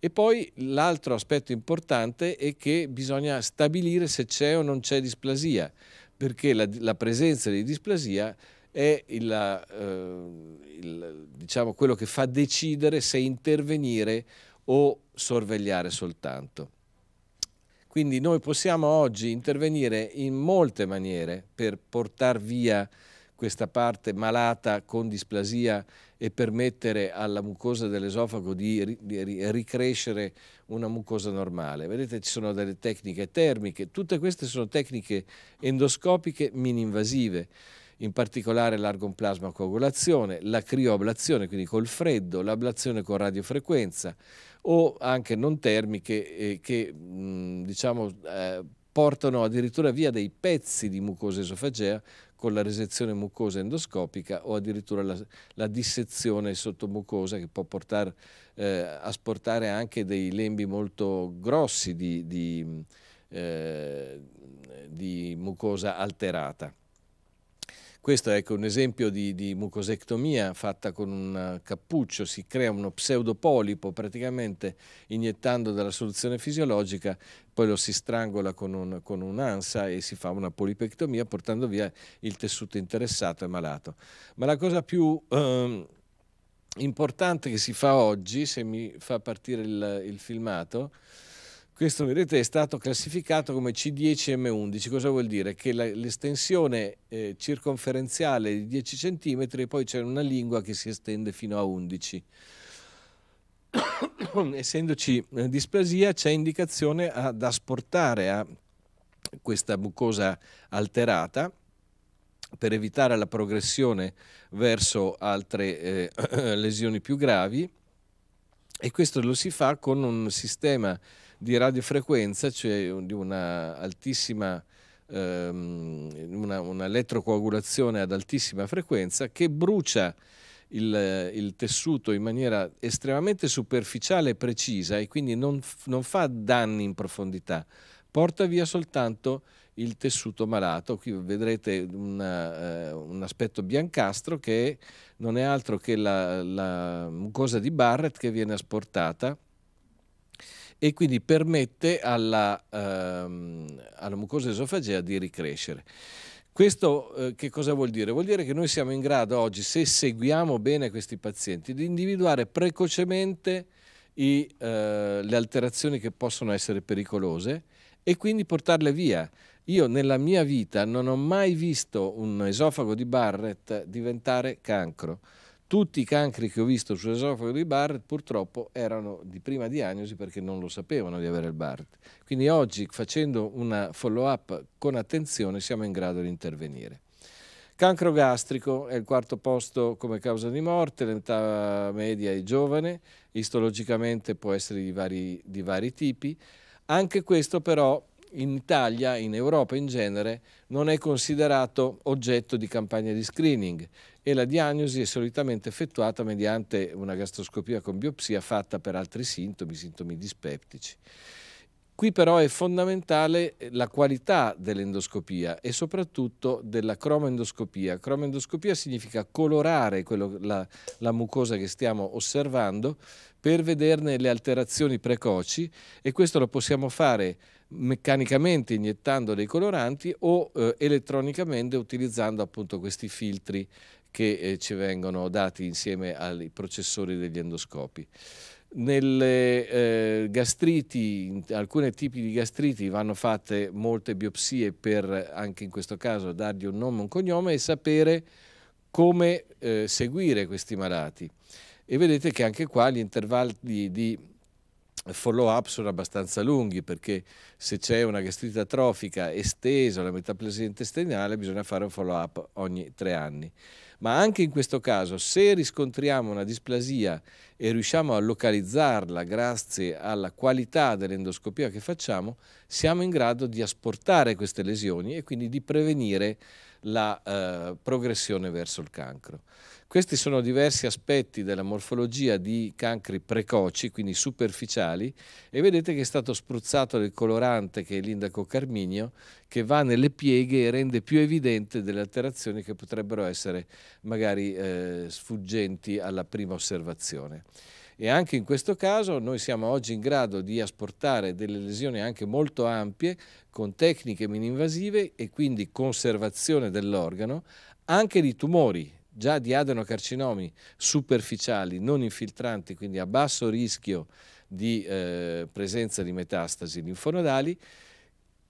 E poi l'altro aspetto importante è che bisogna stabilire se c'è o non c'è displasia, perché la, la presenza di displasia è il, eh, il, diciamo, quello che fa decidere se intervenire o sorvegliare soltanto. Quindi noi possiamo oggi intervenire in molte maniere per portare via questa parte malata con displasia e permettere alla mucosa dell'esofago di, ricrescere una mucosa normale. Vedete ci sono delle tecniche termiche, tutte queste sono tecniche endoscopiche invasive in particolare l'argonplasma coagulazione, la crioablazione, quindi col freddo, l'ablazione con radiofrequenza o anche non termiche eh, che mh, diciamo, eh, portano addirittura via dei pezzi di mucosa esofagea con la resezione mucosa endoscopica o addirittura la, la dissezione sottomucosa che può portare eh, a sportare anche dei lembi molto grossi di, di, eh, di mucosa alterata. Questo è ecco, un esempio di, di mucosectomia fatta con un eh, cappuccio, si crea uno pseudopolipo praticamente iniettando della soluzione fisiologica, poi lo si strangola con, un'ansa e si fa una polipectomia portando via il tessuto interessato e malato. Ma la cosa più... Ehm, importante che si fa oggi, se mi fa partire il, il filmato, questo vedete è stato classificato come C10M11, cosa vuol dire? Che l'estensione eh, circonferenziale è di 10 cm e poi c'è una lingua che si estende fino a 11 essendoci eh, displasia c'è indicazione ad asportare a questa mucosa alterata per evitare la progressione verso altre eh, lesioni più gravi e questo lo si fa con un sistema di radiofrequenza, cioè di una altissima ehm, un'elettrocoagulazione ad altissima frequenza che brucia il, il, tessuto in maniera estremamente superficiale e precisa e quindi non, non, fa danni in profondità, porta via soltanto il tessuto malato. Qui vedrete una, eh, un aspetto biancastro che non è altro che la, la mucosa di Barrett che viene asportata e quindi permette alla, ehm, alla mucosa esofagea di ricrescere. Questo eh, che cosa vuol dire? Vuol dire che noi siamo in grado oggi, se seguiamo bene questi pazienti, di individuare precocemente i, eh, le alterazioni che possono essere pericolose e quindi portarle via. Io nella mia vita non ho mai visto un esofago di Barrett diventare cancro. Tutti i cancri che ho visto sull'esofago di Barrett purtroppo erano di prima diagnosi perché non lo sapevano di avere il Barrett. Quindi oggi facendo una follow up con attenzione siamo in grado di intervenire. Cancro gastrico è il quarto posto come causa di morte, l'età media è giovane, istologicamente può essere di vari, di vari tipi. Anche questo però in Italia, in Europa in genere, non è considerato oggetto di campagna di screening e la diagnosi è solitamente effettuata mediante una gastroscopia con biopsia fatta per altri sintomi, sintomi dispeptici. Qui però è fondamentale eh, la qualità dell'endoscopia e soprattutto della cromoendoscopia. Cromoendoscopia significa colorare quello, la, la mucosa che stiamo osservando per vederne le alterazioni precoci e questo lo possiamo fare meccanicamente iniettando dei coloranti o eh, elettronicamente utilizzando appunto questi filtri che eh, ci vengono dati insieme ai processori degli endoscopi. Nelle eh, gastriti, in alcuni tipi di gastriti vanno fatte molte biopsie per anche in questo caso dargli un nome, un cognome e sapere come eh, seguire questi malati. E vedete che anche qua gli intervalli di follow up sono abbastanza lunghi perché se c'è una gastrite atrofica estesa alla la intestinale bisogna fare un follow up ogni tre anni. Ma anche in questo caso se riscontriamo una displasia e riusciamo a localizzarla grazie alla qualità dell'endoscopia che facciamo, siamo in grado di asportare queste lesioni e quindi di prevenire la eh, progressione verso il cancro. Questi sono diversi aspetti della morfologia di cancri precoci, quindi superficiali, e vedete che è stato spruzzato del colorante che è l'indaco carminio, che va nelle pieghe e rende più evidente delle alterazioni che potrebbero essere magari eh, sfuggenti alla prima osservazione e anche in questo caso noi siamo oggi in grado di asportare delle lesioni anche molto ampie con tecniche mininvasive e quindi conservazione dell'organo, anche di tumori già di adenocarcinomi superficiali non infiltranti, quindi a basso rischio di eh, presenza di metastasi linfonodali,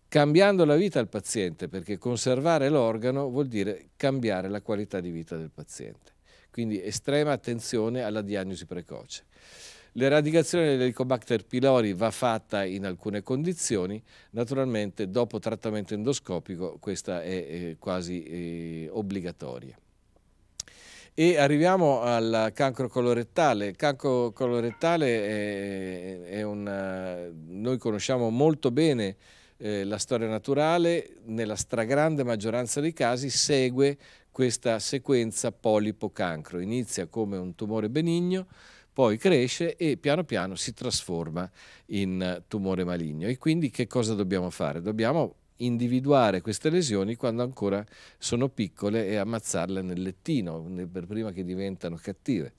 cambiando la vita al paziente, perché conservare l'organo vuol dire cambiare la qualità di vita del paziente. Quindi estrema attenzione alla diagnosi precoce. L'eradicazione dell'elicobacter pylori va fatta in alcune condizioni, naturalmente dopo trattamento endoscopico questa è eh, quasi eh, obbligatoria. E arriviamo al cancro colorettale. Il cancro colorettale è, è un... noi conosciamo molto bene eh, la storia naturale, nella stragrande maggioranza dei casi segue questa sequenza polipo-cancro. Inizia come un tumore benigno, poi cresce e piano piano si trasforma in tumore maligno. E quindi che cosa dobbiamo fare? Dobbiamo individuare queste lesioni quando ancora sono piccole e ammazzarle nel lettino, per prima che diventano cattive.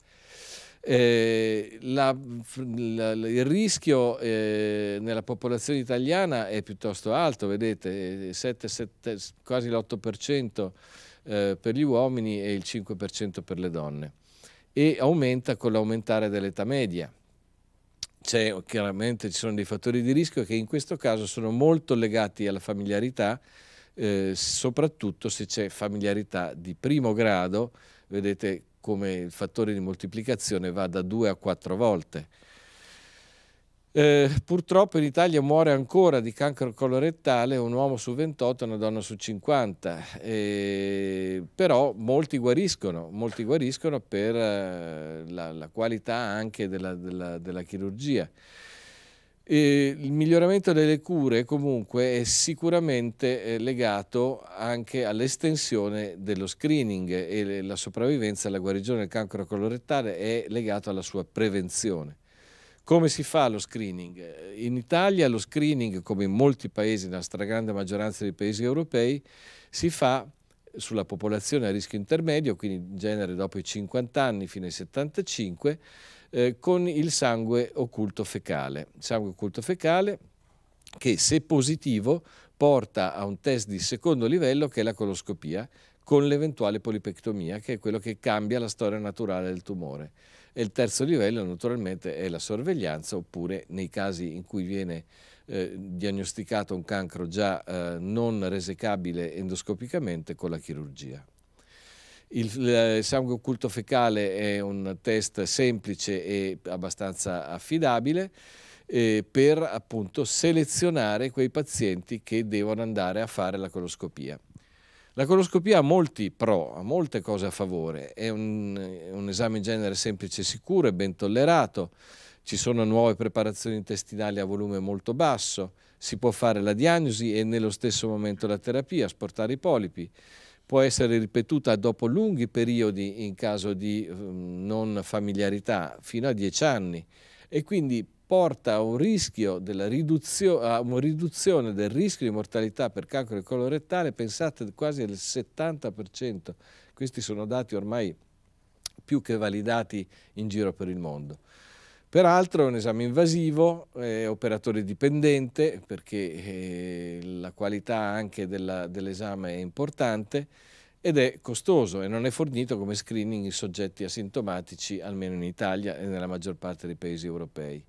Eh, la, la, il rischio eh, nella popolazione italiana è piuttosto alto, vedete, 7, eh, 7, quasi l'8% eh, per gli uomini e il 5% per le donne e aumenta con l'aumentare dell'età media c'è, chiaramente ci sono dei fattori di rischio che in questo caso sono molto legati alla familiarità, eh, soprattutto se c'è familiarità di primo grado, vedete come il fattore di moltiplicazione va da 2 a 4 volte. Eh, purtroppo in Italia muore ancora di cancro colorettale un uomo su 28 e una donna su 50. E però molti guariscono, molti guariscono per eh, la, la qualità anche della, della, della chirurgia. E il miglioramento delle cure comunque è sicuramente eh, legato anche all'estensione dello screening e la sopravvivenza la guarigione del cancro colorettale è legato alla sua prevenzione. Come si fa lo screening? In Italia lo screening, come in molti paesi, nella stragrande maggioranza dei paesi europei, si fa sulla popolazione a rischio intermedio, quindi in genere dopo i 50 anni fino ai 75, eh, con il sangue occulto fecale. Sangue occulto fecale che se positivo porta a un test di secondo livello che è la coloscopia con l'eventuale polipectomia che è quello che cambia la storia naturale del tumore. E il terzo livello naturalmente è la sorveglianza oppure nei casi in cui viene eh, diagnosticato un cancro già eh, non resecabile endoscopicamente con la chirurgia. Il, il sangue occulto fecale è un test semplice e abbastanza affidabile eh, per appunto selezionare quei pazienti che devono andare a fare la coloscopia. La coloscopia ha molti pro, ha molte cose a favore, è un, un esame in genere semplice e sicuro, è ben tollerato, ci sono nuove preparazioni intestinali a volume molto basso, si può fare la diagnosi e nello stesso momento la terapia, asportare i polipi. Può essere ripetuta dopo lunghi periodi in caso di ehm, non familiarità, fino a 10 anni. E quindi porta a un, riduzio, a una riduzione del rischio di mortalità per cancro colorettale, pensate quasi al 70%. Questi sono dati ormai più che validati in giro per il mondo. Peraltro è un esame invasivo, è operatore dipendente perché eh, la qualità anche dell'esame dell è importante ed è costoso e non è fornito come screening in soggetti asintomatici, almeno in Italia e nella maggior parte dei paesi europei.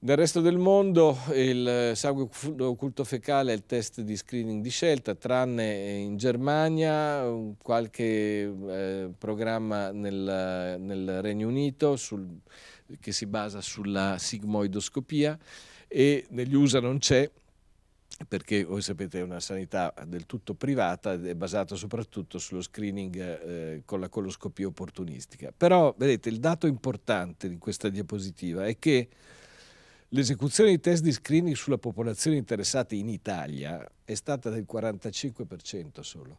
Nel resto del mondo il eh, sangue occulto fecale è il test di screening di scelta, tranne eh, in Germania, qualche eh, programma nel, eh, nel, Regno Unito sul, che si basa sulla sigmoidoscopia e negli USA non c'è perché voi sapete è una sanità del tutto privata ed è basata soprattutto sullo screening eh, con la coloscopia opportunistica. Però vedete il dato importante di questa diapositiva è che L'esecuzione di test di screening sulla popolazione interessata in Italia è stata del 45% solo,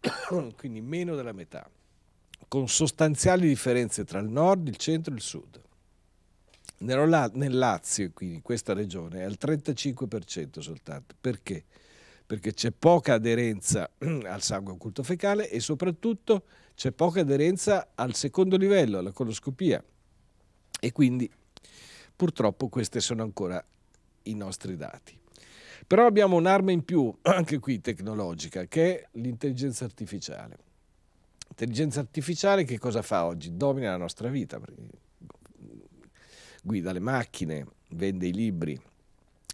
quindi meno della metà, con sostanziali differenze tra il nord, il centro e il sud. Nel Lazio, quindi questa regione, è al 35% soltanto. Perché? Perché c'è poca aderenza al sangue occulto fecale e soprattutto c'è poca aderenza al secondo livello, alla coloscopia. E quindi Purtroppo questi sono ancora i nostri dati. Però abbiamo un'arma in più, anche qui tecnologica, che è l'intelligenza artificiale. L'intelligenza artificiale che cosa fa oggi? Domina la nostra vita, guida le macchine, vende i libri,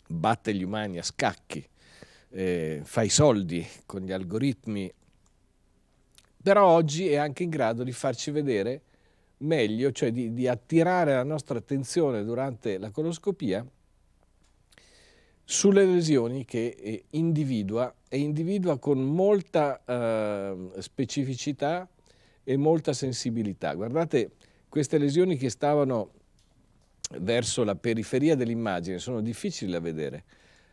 batte gli umani a scacchi, eh, fa i soldi con gli algoritmi, però oggi è anche in grado di farci vedere meglio, cioè di, di attirare la nostra attenzione durante la coloscopia sulle lesioni che eh, individua e individua con molta eh, specificità e molta sensibilità. Guardate, queste lesioni che stavano verso la periferia dell'immagine sono difficili da vedere.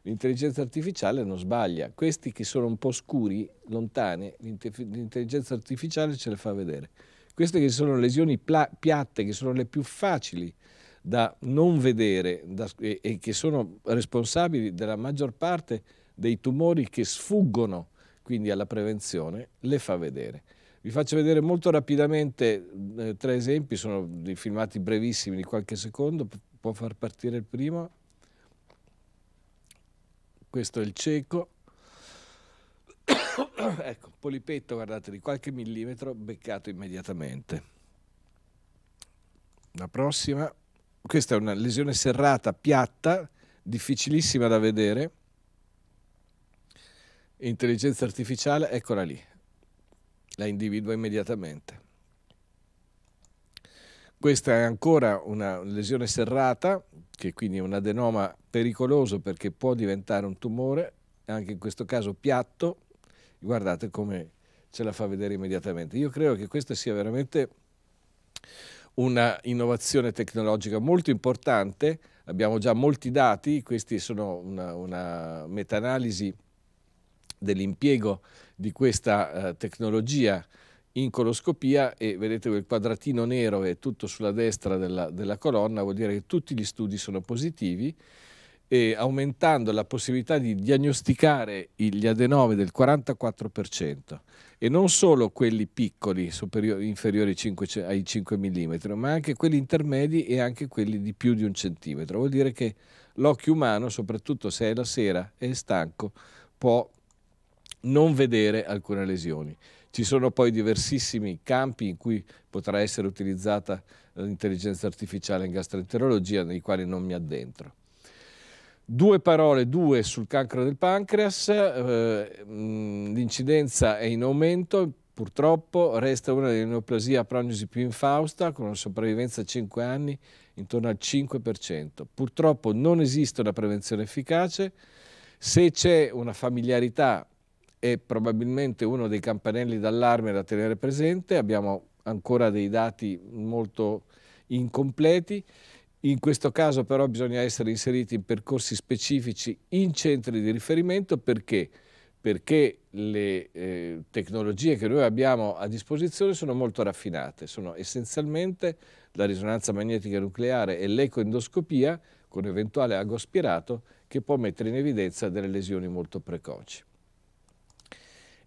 L'intelligenza artificiale non sbaglia, questi che sono un po' scuri, lontani, l'intelligenza artificiale ce le fa vedere. Queste che sono lesioni piatte, che sono le più facili da non vedere da, e, e, che sono responsabili della maggior parte dei tumori che sfuggono quindi alla prevenzione, le fa vedere. Vi faccio vedere molto rapidamente eh, tre esempi, sono dei filmati brevissimi di qualche secondo, può far partire il primo. Questo è il cieco. ecco, polipetto, guardate, di qualche millimetro, beccato immediatamente. La prossima, questa è una lesione serrata, piatta, difficilissima da vedere. Intelligenza artificiale, eccola lì, la individua immediatamente. Questa è ancora una lesione serrata, che quindi è un adenoma pericoloso perché può diventare un tumore, anche in questo caso piatto, guardate come ce la fa vedere immediatamente. Io credo che questa sia veramente una innovazione tecnologica molto importante, abbiamo già molti dati, questi sono una, una meta-analisi dell'impiego di questa eh, tecnologia in coloscopia e vedete quel quadratino nero è tutto sulla destra della, della colonna, vuol dire che tutti gli studi sono positivi e aumentando la possibilità di diagnosticare gli adenomi del 44% e non solo quelli piccoli, inferiori 5, ai 5 mm, ma anche quelli intermedi e anche quelli di più di un centimetro. Vuol dire che l'occhio umano, soprattutto se è la sera e è stanco, può non vedere alcune lesioni. Ci sono poi diversissimi campi in cui potrà essere utilizzata eh, l'intelligenza artificiale in gastroenterologia, nei quali non mi addentro. Due parole, due sul cancro del pancreas, eh, l'incidenza è in aumento, purtroppo resta una delle neoplasie a prognosi più infausta con una sopravvivenza a 5 anni intorno al 5%. Purtroppo non esiste una prevenzione efficace, se c'è una familiarità è probabilmente uno dei campanelli d'allarme da tenere presente, abbiamo ancora dei dati molto incompleti in questo caso però bisogna essere inseriti in percorsi specifici in centri di riferimento perché? Perché le eh, tecnologie che noi abbiamo a disposizione sono molto raffinate, sono essenzialmente la risonanza magnetica nucleare e l'ecoendoscopia con eventuale ago agospirato che può mettere in evidenza delle lesioni molto precoci.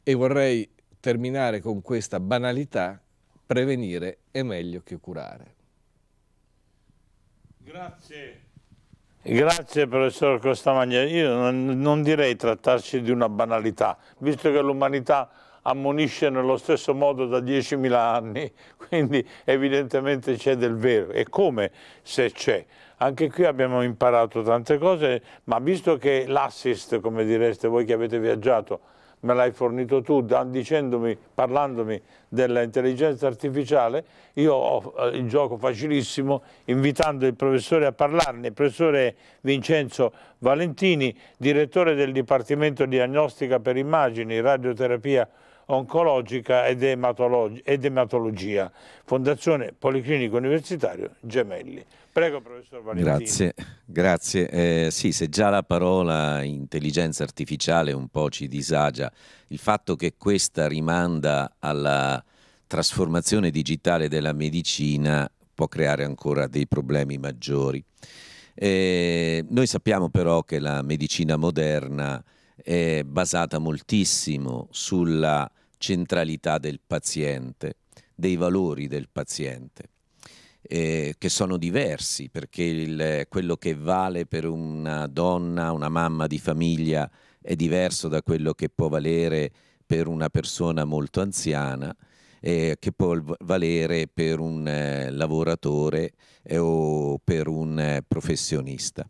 E vorrei terminare con questa banalità, prevenire è meglio che curare. Grazie. Grazie professor Costamagna. Io non, non direi trattarci di una banalità, visto che l'umanità ammonisce nello stesso modo da 10.000 anni, quindi evidentemente c'è del vero. E come se c'è? Anche qui abbiamo imparato tante cose, ma visto che l'assist, come direste voi che avete viaggiato, me l'hai fornito tu, dicendomi, parlandomi dell'intelligenza artificiale, io ho eh, il gioco facilissimo invitando il professore a parlarne, il professore Vincenzo Valentini, direttore del Dipartimento Diagnostica per Immagini, Radioterapia Oncologica ed, ed Ematologia, Fondazione Policlinico Universitario Gemelli. Prego, professor Valentino. Grazie, grazie. Eh, sì, se già la parola intelligenza artificiale un po' ci disagia, il fatto che questa rimanda alla trasformazione digitale della medicina può creare ancora dei problemi maggiori. Eh, noi sappiamo però che la medicina moderna è basata moltissimo sulla centralità del paziente, dei valori del paziente eh, che sono diversi, perché il, quello che vale per una donna, una mamma di famiglia, è diverso da quello che può valere per una persona molto anziana, eh, che può valere per un eh, lavoratore eh, o per un eh, professionista.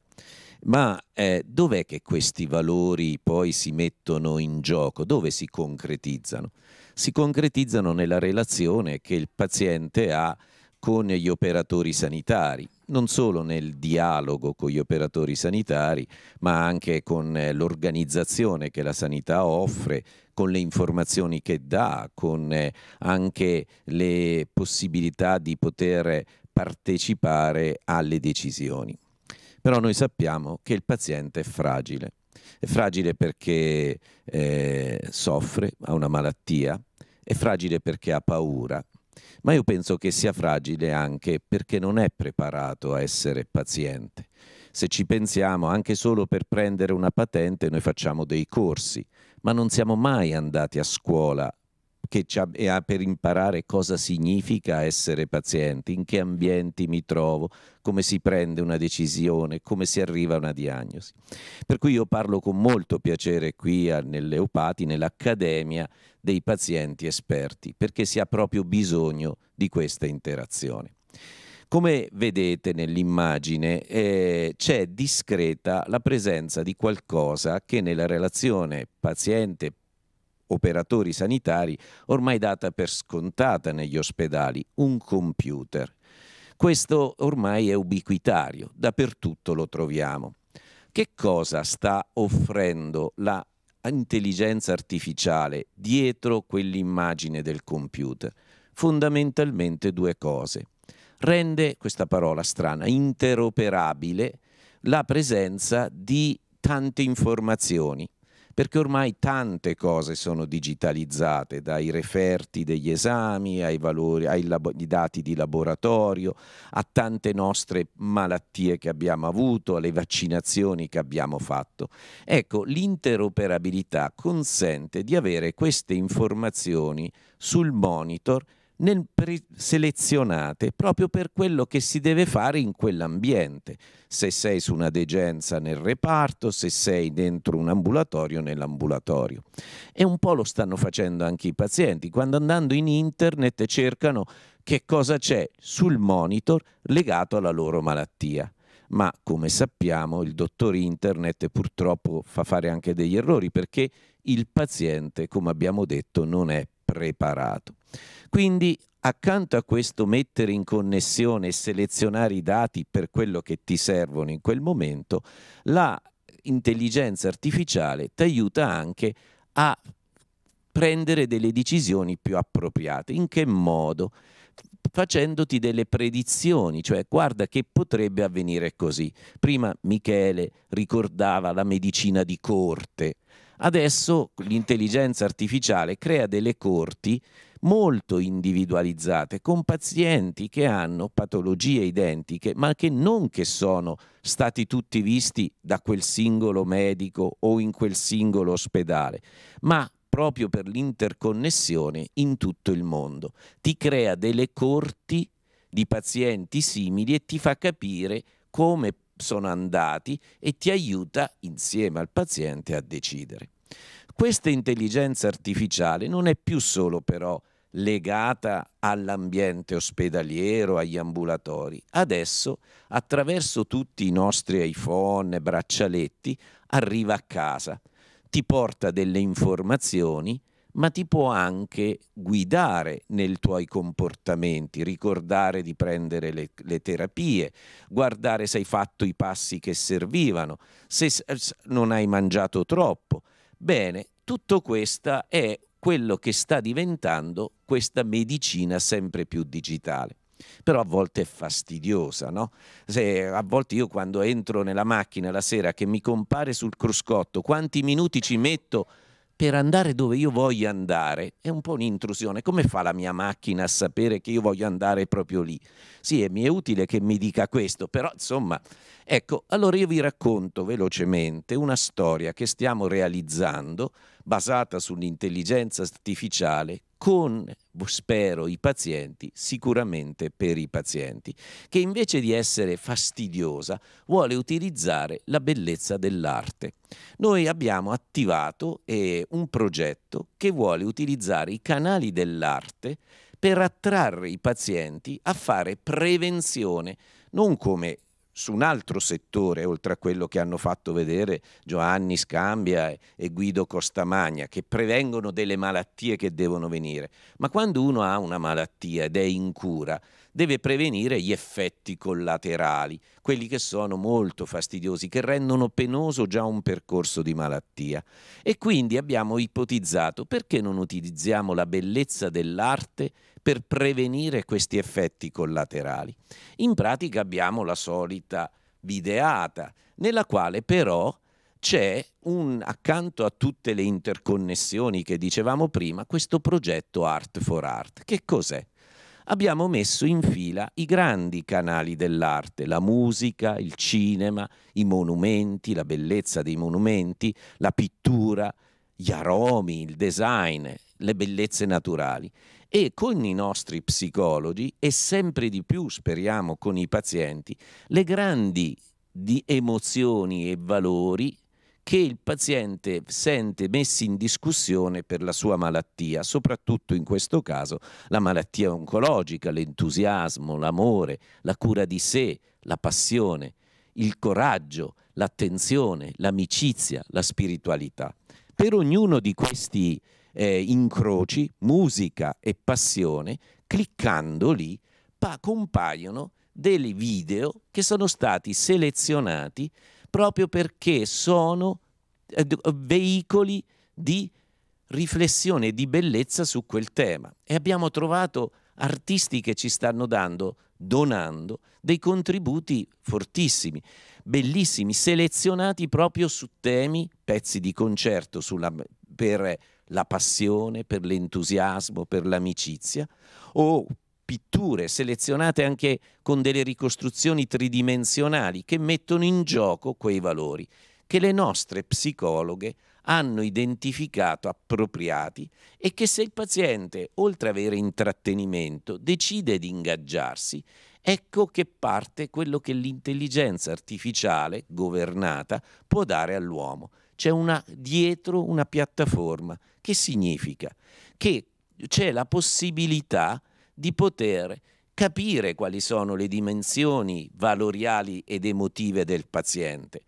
Ma eh, dov'è che questi valori poi si mettono in gioco? Dove si concretizzano? Si concretizzano nella relazione che il paziente ha con gli operatori sanitari, non solo nel dialogo con gli operatori sanitari, ma anche con eh, l'organizzazione che la sanità offre, con le informazioni che dà, con eh, anche le possibilità di poter partecipare alle decisioni. Però noi sappiamo che il paziente è fragile. È fragile perché eh, soffre, ha una malattia, è fragile perché ha paura, ma io penso che sia fragile anche perché non è preparato a essere paziente. Se ci pensiamo, anche solo per prendere una patente noi facciamo dei corsi, ma non siamo mai andati a scuola che ha per imparare cosa significa essere paziente, in che ambienti mi trovo, come si prende una decisione, come si arriva a una diagnosi. Per cui io parlo con molto piacere qui nell'Eupati, nell'Accademia dei pazienti esperti, perché si ha proprio bisogno di questa interazione. Come vedete nell'immagine eh, c'è discreta la presenza di qualcosa che nella relazione paziente operatori sanitari ormai data per scontata negli ospedali, un computer. Questo ormai è ubiquitario, dappertutto lo troviamo. Che cosa sta offrendo la intelligenza artificiale dietro quell'immagine del computer? Fondamentalmente due cose. Rende, questa parola strana, interoperabile la presenza di tante informazioni, perché ormai tante cose sono digitalizzate, dai referti degli esami ai, valori, ai labo- dati di laboratorio, a tante nostre malattie che abbiamo avuto, alle vaccinazioni che abbiamo fatto. Ecco, l'interoperabilità consente di avere queste informazioni sul monitor nel preselezionate proprio per quello che si deve fare in quell'ambiente, se sei su una degenza nel reparto, se sei dentro un ambulatorio nell'ambulatorio. E un po' lo stanno facendo anche i pazienti, quando andando in internet cercano che cosa c'è sul monitor legato alla loro malattia ma come sappiamo il dottor internet purtroppo fa fare anche degli errori perché il paziente, come abbiamo detto, non è preparato. Quindi accanto a questo mettere in connessione e selezionare i dati per quello che ti servono in quel momento, la intelligenza artificiale ti aiuta anche a prendere delle decisioni più appropriate. In che modo? facendoti delle predizioni, cioè guarda che potrebbe avvenire così. Prima Michele ricordava la medicina di corte, adesso l'intelligenza artificiale crea delle corti molto individualizzate, con pazienti che hanno patologie identiche, ma che non che sono stati tutti visti da quel singolo medico o in quel singolo ospedale, ma proprio per l'interconnessione in tutto il mondo. Ti crea delle corti di pazienti simili e ti fa capire come sono andati e ti aiuta insieme al paziente a decidere. Questa intelligenza artificiale non è più solo però legata all'ambiente ospedaliero, agli ambulatori. Adesso, attraverso tutti i nostri iPhone, braccialetti, arriva a casa ti porta delle informazioni, ma ti può anche guidare nei tuoi comportamenti, ricordare di prendere le, le, terapie, guardare se hai fatto i passi che servivano, se eh, non hai mangiato troppo. Bene, tutto questo è quello che sta diventando questa medicina sempre più digitale però a volte è fastidiosa, no? Se, a volte io quando entro nella macchina la sera che mi compare sul cruscotto quanti minuti ci metto per andare dove io voglio andare è un po' un'intrusione. Come fa la mia macchina a sapere che io voglio andare proprio lì? Sì, mi è utile che mi dica questo, però insomma, ecco, allora io vi racconto velocemente una storia che stiamo realizzando basata sull'intelligenza artificiale con, boh, spero, i pazienti, sicuramente per i pazienti, che invece di essere fastidiosa vuole utilizzare la bellezza dell'arte. Noi abbiamo attivato eh, un progetto che vuole utilizzare i canali dell'arte per attrarre i pazienti a fare prevenzione, non come su un altro settore, oltre a quello che hanno fatto vedere Giovanni Scambia e Guido Costamagna, che prevengono delle malattie che devono venire. Ma quando uno ha una malattia ed è in cura, deve prevenire gli effetti collaterali, quelli che sono molto fastidiosi, che rendono penoso già un percorso di malattia. E quindi abbiamo ipotizzato perché non utilizziamo la bellezza dell'arte per prevenire questi effetti collaterali. In pratica abbiamo la solita videata, nella quale però c'è un, accanto a tutte le interconnessioni che dicevamo prima, questo progetto Art for Art. Che cos'è? abbiamo messo in fila i grandi canali dell'arte, la musica, il cinema, i monumenti, la bellezza dei monumenti, la pittura, gli aromi, il design, le bellezze naturali. E con i nostri psicologi e sempre di più, speriamo, con i pazienti, le grandi di emozioni e valori che il paziente sente messi in discussione per la sua malattia, soprattutto in questo caso la malattia oncologica, l'entusiasmo, l'amore, la cura di sé, la passione, il coraggio, l'attenzione, l'amicizia, la spiritualità. Per ognuno di questi eh, incroci, musica e passione, cliccando lì, pa- compaiono dei video che sono stati selezionati proprio perché sono eh, veicoli di riflessione, di bellezza su quel tema. E abbiamo trovato artisti che ci stanno dando, donando, dei contributi fortissimi, bellissimi, selezionati proprio su temi, pezzi di concerto sulla, per la passione, per l'entusiasmo, per l'amicizia o pitture selezionate anche con delle ricostruzioni tridimensionali che mettono in gioco quei valori che le nostre psicologhe hanno identificato appropriati e che se il paziente, oltre ad avere intrattenimento, decide di ingaggiarsi, ecco che parte quello che l'intelligenza artificiale governata può dare all'uomo. C'è una, dietro una piattaforma che significa che c'è la possibilità di poter capire quali sono le dimensioni valoriali ed emotive del paziente.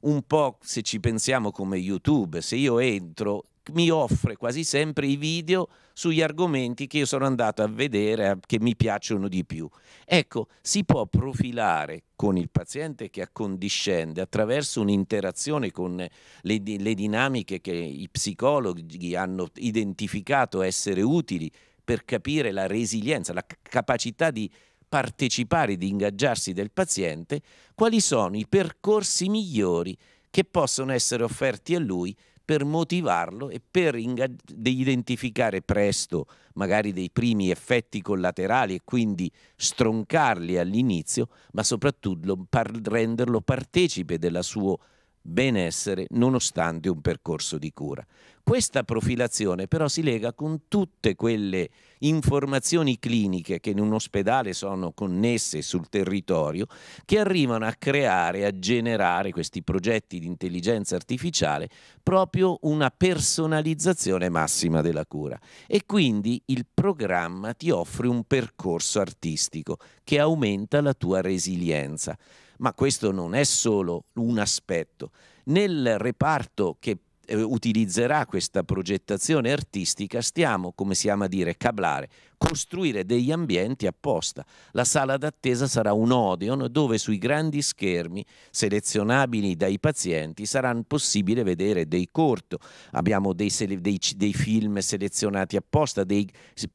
Un po' se ci pensiamo come YouTube, se io entro mi offre quasi sempre i video sugli argomenti che io sono andato a vedere che mi piacciono di più. Ecco, si può profilare con il paziente che accondiscende attraverso un'interazione con le, le dinamiche che i psicologi hanno identificato essere utili per capire la resilienza, la capacità di partecipare, di ingaggiarsi del paziente, quali sono i percorsi migliori che possono essere offerti a lui per motivarlo e per identificare presto magari dei primi effetti collaterali e quindi stroncarli all'inizio, ma soprattutto renderlo partecipe della sua benessere nonostante un percorso di cura. Questa profilazione però si lega con tutte quelle informazioni cliniche che in un ospedale sono connesse sul territorio, che arrivano a creare, a generare questi progetti di intelligenza artificiale, proprio una personalizzazione massima della cura. E quindi il programma ti offre un percorso artistico che aumenta la tua resilienza. Ma questo non è solo un aspetto. Nel reparto che eh, utilizzerà questa progettazione artistica, stiamo, come si ama dire, cablare, costruire degli ambienti apposta. La sala d'attesa sarà un Odeon dove sui grandi schermi selezionabili dai pazienti sarà possibile vedere dei corto, abbiamo dei, dei, dei film selezionati apposta, dei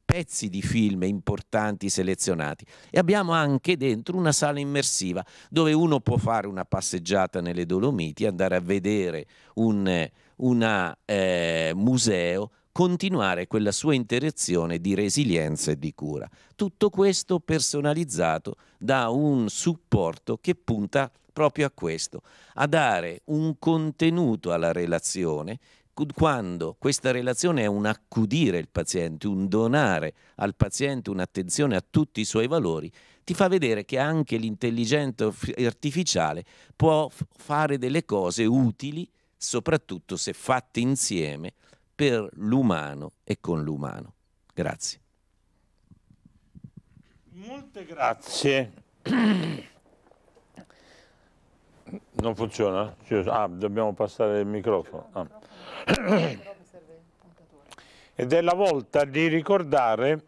pezzi di film importanti selezionati e abbiamo anche dentro una sala immersiva dove uno può fare una passeggiata nelle Dolomiti, andare a vedere un eh, un eh, museo continuare quella sua interazione di resilienza e di cura. Tutto questo personalizzato da un supporto che punta proprio a questo, a dare un contenuto alla relazione quando questa relazione è un accudire il paziente, un donare al paziente un'attenzione a tutti i suoi valori, ti fa vedere che anche l'intelligenza artificiale può fare delle cose utili soprattutto se fatti insieme per l'umano e con l'umano. Grazie. Molte grazie. Non funziona? Ah, dobbiamo passare il microfono. Ah. Ed è la volta di ricordare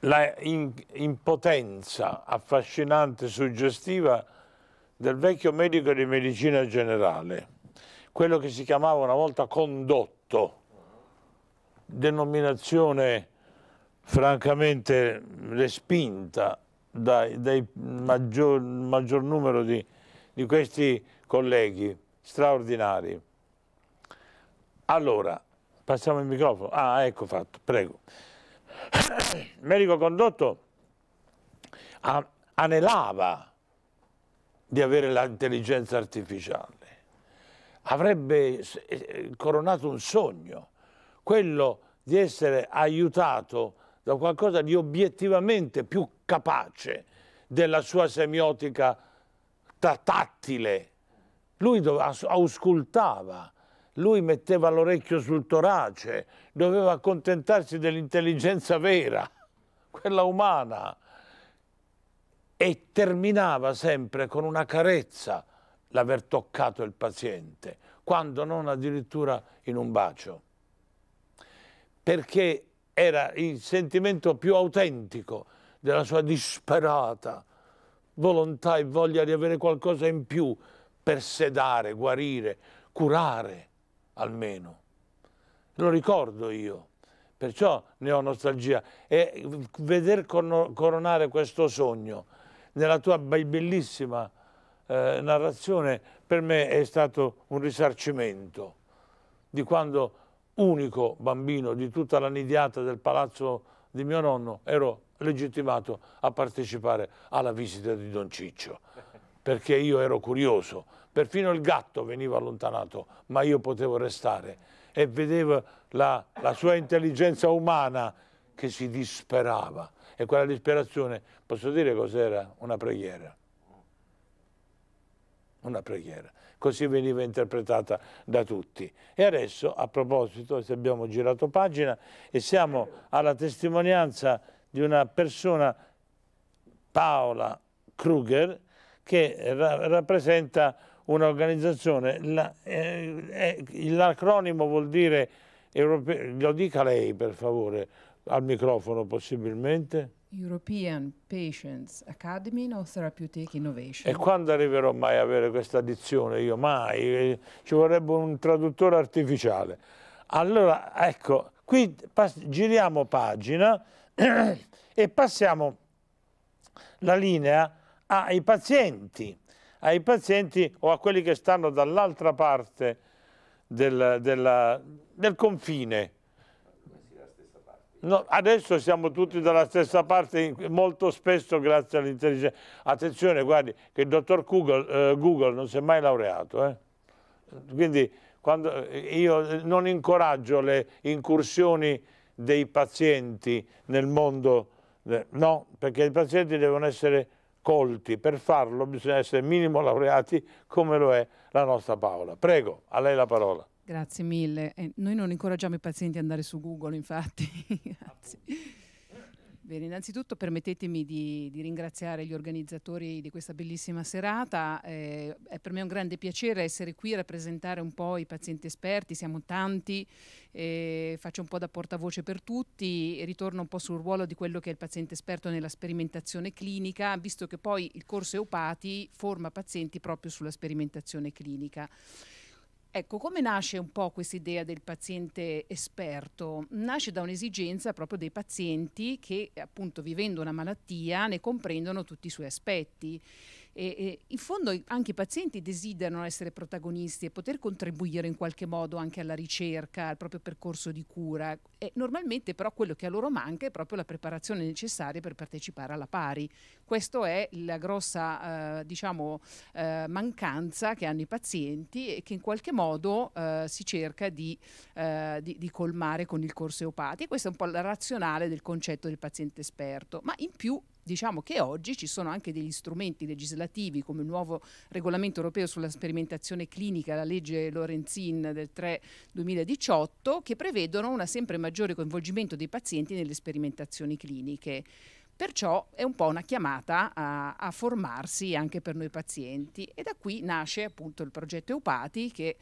la impotenza affascinante, suggestiva del vecchio medico di medicina generale, quello che si chiamava una volta condotto, denominazione francamente respinta dai, dai maggior, maggior, numero di, di questi colleghi straordinari. Allora, passiamo il microfono. Ah, ecco fatto, prego. Il Medico Condotto anelava di avere l'intelligenza artificiale. Avrebbe eh, coronato un sogno, quello di essere aiutato da qualcosa di obiettivamente più capace della sua semiotica tattile. Lui auscultava, lui metteva l'orecchio sul torace, doveva accontentarsi dell'intelligenza vera, quella umana e terminava sempre con una carezza l'aver toccato il paziente, quando non addirittura in un bacio, perché era il sentimento più autentico della sua disperata volontà e voglia di avere qualcosa in più per sedare, guarire, curare almeno. Lo ricordo io, perciò ne ho nostalgia. E eh, veder coronare questo sogno nella tua bellissima eh, narrazione, per me è stato un risarcimento di quando unico bambino di tutta la nidiata del palazzo di mio nonno ero legittimato a partecipare alla visita di Don Ciccio perché io ero curioso perfino il gatto veniva allontanato ma io potevo restare e vedevo la, la sua intelligenza umana che si disperava e quella disperazione, posso dire cos'era? Una preghiera. Una preghiera. Così veniva interpretata da tutti. E adesso, a proposito, abbiamo girato pagina e siamo alla testimonianza di una persona, Paola Kruger, che ra rappresenta un'organizzazione, l'acronimo la, eh, eh vuol dire, europeo, lo dica lei per favore, al microfono possibilmente. European Patients Academy no Therapeutic Innovation. E quando arriverò mai a avere questa dizione? Io mai, ci vorrebbe un traduttore artificiale. Allora, ecco, qui giriamo pagina e passiamo la linea ai pazienti, ai pazienti o a quelli che stanno dall'altra parte del, della, del confine No, adesso siamo tutti dalla stessa parte, molto spesso grazie all'intelligenza. Attenzione, guardi, che il dottor Google, eh, Google non si è mai laureato. Eh? Quindi quando, eh, io non incoraggio le incursioni dei pazienti nel mondo, eh, no, perché i pazienti devono essere colti. Per farlo bisogna essere minimo laureati come lo è la nostra Paola. Prego, a lei la parola. Grazie mille. Eh, noi non incoraggiamo i pazienti ad andare su Google, infatti. Grazie. Bene, innanzitutto permettetemi di, di, ringraziare gli organizzatori di questa bellissima serata. Eh, è per me un grande piacere essere qui a rappresentare un po' i pazienti esperti, siamo tanti, eh, faccio un po' da portavoce per tutti e ritorno un po' sul ruolo di quello che è il paziente esperto nella sperimentazione clinica, visto che poi il corso Eupati forma pazienti proprio sulla sperimentazione clinica. Ecco, come nasce un po' questa idea del paziente esperto? Nasce da un'esigenza proprio dei pazienti che, appunto, vivendo una malattia, ne comprendono tutti i suoi aspetti. E, e, in fondo anche i pazienti desiderano essere protagonisti e poter contribuire in qualche modo anche alla ricerca, al proprio percorso di cura. E normalmente però quello che a loro manca è proprio la preparazione necessaria per partecipare alla pari. Questa è la grossa eh, diciamo, eh, mancanza che hanno i pazienti e che in qualche modo eh, si cerca di, eh, di, di, colmare con il corso eopatico. Questa è un po' la razionale del concetto del paziente esperto. Ma in più diciamo che oggi ci sono anche degli strumenti legislativi come il nuovo regolamento europeo sulla sperimentazione clinica, la legge Lorenzin del 3 2018, che prevedono un sempre maggiore coinvolgimento dei pazienti nelle sperimentazioni cliniche. Perciò è un po' una chiamata a, a, formarsi anche per noi pazienti e da qui nasce appunto il progetto Eupati che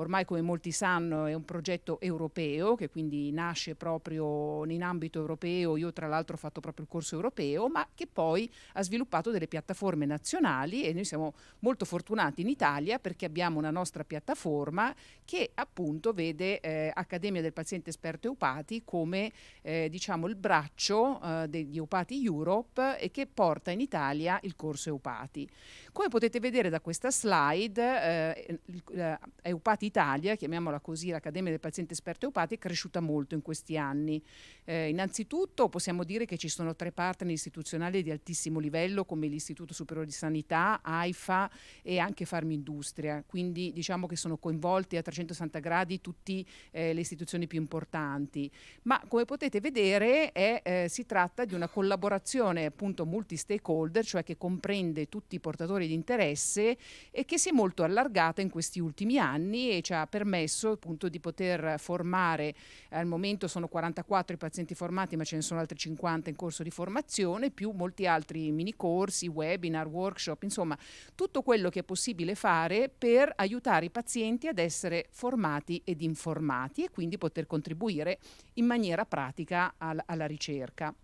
ormai come molti sanno è un progetto europeo che quindi nasce proprio in ambito europeo, io tra l'altro ho fatto proprio il corso europeo, ma che poi ha sviluppato delle piattaforme nazionali e noi siamo molto fortunati in Italia perché abbiamo una nostra piattaforma che appunto vede eh, Accademia del Paziente Esperto Eupati come eh, diciamo il braccio eh, degli Eupati Europe e che porta in Italia il corso Eupati. Come potete vedere da questa slide, eh, eh, Eupati Italia, chiamiamola così, l'Accademia del Paziente Esperto Eopati, è cresciuta molto in questi anni. Eh, innanzitutto possiamo dire che ci sono tre partner istituzionali di altissimo livello come l'Istituto Superiore di Sanità, AIFA e anche Farmindustria, quindi diciamo che sono coinvolti a 360 gradi tutte eh, le istituzioni più importanti. Ma come potete vedere è, eh, si tratta di una collaborazione appunto multi-stakeholder, cioè che comprende tutti i portatori di interesse e che si è molto allargata in questi ultimi anni e ci ha permesso appunto di poter formare, al momento sono 44 i pazienti formati ma ce ne sono altri 50 in corso di formazione, più molti altri mini corsi, webinar, workshop, insomma tutto quello che è possibile fare per aiutare i pazienti ad essere formati ed informati e quindi poter contribuire in maniera pratica alla ricerca.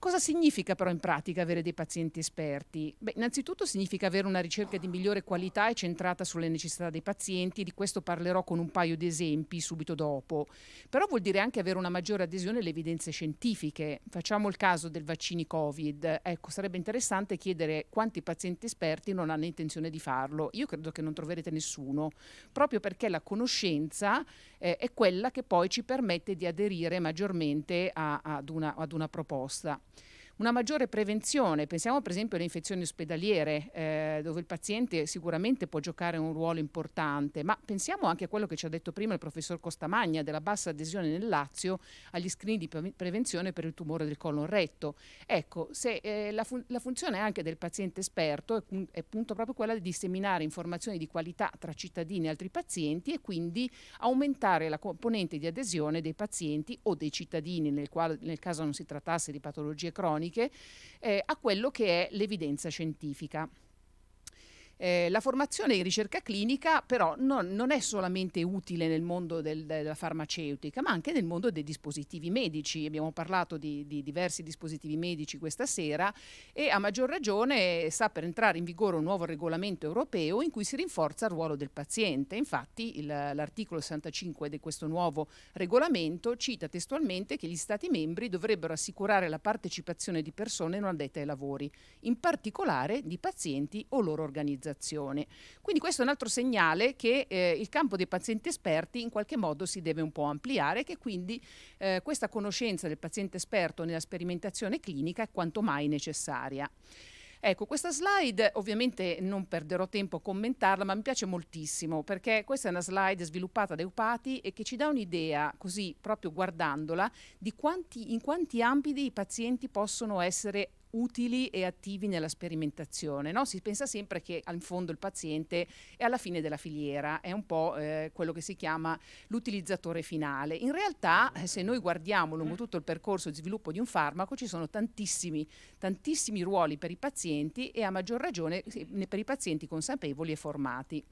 Cosa significa però in pratica avere dei pazienti esperti? Beh, innanzitutto significa avere una ricerca di migliore qualità e centrata sulle necessità dei pazienti, di questo parlerò con un paio di esempi subito dopo, però vuol dire anche avere una maggiore adesione alle evidenze scientifiche. Facciamo il caso del vaccino Covid, ecco, sarebbe interessante chiedere quanti pazienti esperti non hanno intenzione di farlo. Io credo che non troverete nessuno, proprio perché la conoscenza eh, è quella che poi ci permette di aderire maggiormente a, ad, una, ad una proposta una maggiore prevenzione. Pensiamo per esempio alle infezioni ospedaliere, eh, dove il paziente sicuramente può giocare un ruolo importante, ma pensiamo anche a quello che ci ha detto prima il professor Costamagna della bassa adesione nel Lazio agli screen di prevenzione per il tumore del colon retto. Ecco, se, eh, la, fun- la, funzione anche del paziente esperto è, pun- è proprio quella di disseminare informazioni di qualità tra cittadini e altri pazienti e quindi aumentare la componente di adesione dei pazienti o dei cittadini nel, quale, nel caso non si trattasse di patologie croniche teoriche eh, a quello che è l'evidenza scientifica. Eh, la formazione in ricerca clinica però no, non è solamente utile nel mondo del, della farmaceutica, ma anche nel mondo dei dispositivi medici. Abbiamo parlato di, di diversi dispositivi medici questa sera e a maggior ragione sta per entrare in vigore un nuovo regolamento europeo in cui si rinforza il ruolo del paziente. Infatti il, l'articolo 65 di questo nuovo regolamento cita testualmente che gli Stati membri dovrebbero assicurare la partecipazione di persone non addette ai lavori, in particolare di pazienti o loro organizzazioni specializzazione. Quindi questo è un altro segnale che eh, il campo dei pazienti esperti in qualche modo si deve un po' ampliare e che quindi eh, questa conoscenza del paziente esperto nella sperimentazione clinica è quanto mai necessaria. Ecco, questa slide ovviamente non perderò tempo a commentarla, ma mi piace moltissimo perché questa è una slide sviluppata da Eupati e che ci dà un'idea, così proprio guardandola, di quanti, in quanti ambiti i pazienti possono essere utili e attivi nella sperimentazione. No? Si pensa sempre che in fondo il paziente è alla fine della filiera, è un po' eh, quello che si chiama l'utilizzatore finale. In realtà eh, se noi guardiamo lungo tutto il percorso di sviluppo di un farmaco ci sono tantissimi, tantissimi ruoli per i pazienti e a maggior ragione per i pazienti consapevoli e formati.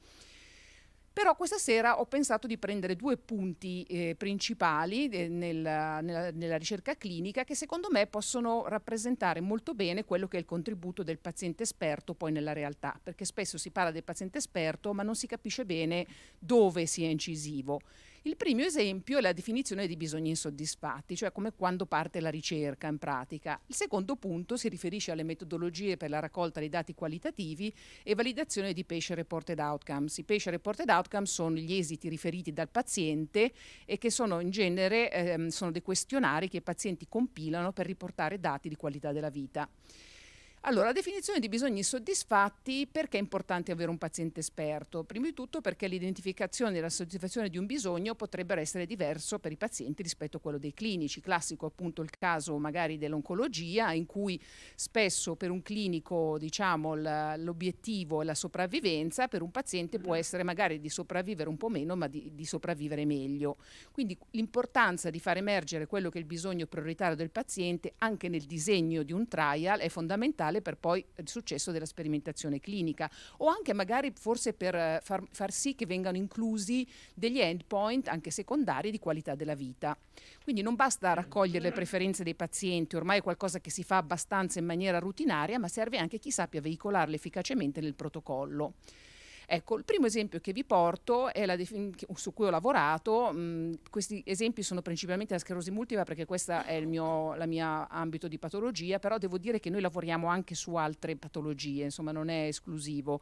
Però questa sera ho pensato di prendere due punti eh, principali eh, nella, nella, nella, ricerca clinica che secondo me possono rappresentare molto bene quello che è il contributo del paziente esperto poi nella realtà, perché spesso si parla del paziente esperto ma non si capisce bene dove sia incisivo. Il primo esempio è la definizione di bisogni insoddisfatti, cioè come quando parte la ricerca in pratica. Il secondo punto si riferisce alle metodologie per la raccolta dei dati qualitativi e validazione di patient reported outcomes. I patient reported outcomes sono gli esiti riferiti dal paziente e che sono in genere ehm, sono dei questionari che i pazienti compilano per riportare dati di qualità della vita. Allora, definizione di bisogni soddisfatti perché è importante avere un paziente esperto? Prima di tutto perché l'identificazione e la soddisfazione di un bisogno potrebbero essere diverso per i pazienti rispetto a quello dei clinici. Classico appunto il caso magari dell'oncologia in cui spesso per un clinico diciamo l'obiettivo è la sopravvivenza, per un paziente può essere magari di sopravvivere un po' meno ma di, di sopravvivere meglio. Quindi l'importanza di far emergere quello che è il bisogno prioritario del paziente anche nel disegno di un trial è fondamentale iniziale per poi il successo della sperimentazione clinica o anche magari forse per eh, far, far sì che vengano inclusi degli endpoint anche secondari di qualità della vita. Quindi non basta raccogliere le preferenze dei pazienti, ormai è qualcosa che si fa abbastanza in maniera rutinaria, ma serve anche chi sappia veicolarle efficacemente nel protocollo. Ecco, il primo esempio che vi porto, defin- su cui ho lavorato, mh, questi esempi sono principalmente la sclerosi multipla perché questo è il mio ambito di patologia, però devo dire che noi lavoriamo anche su altre patologie, insomma non è esclusivo.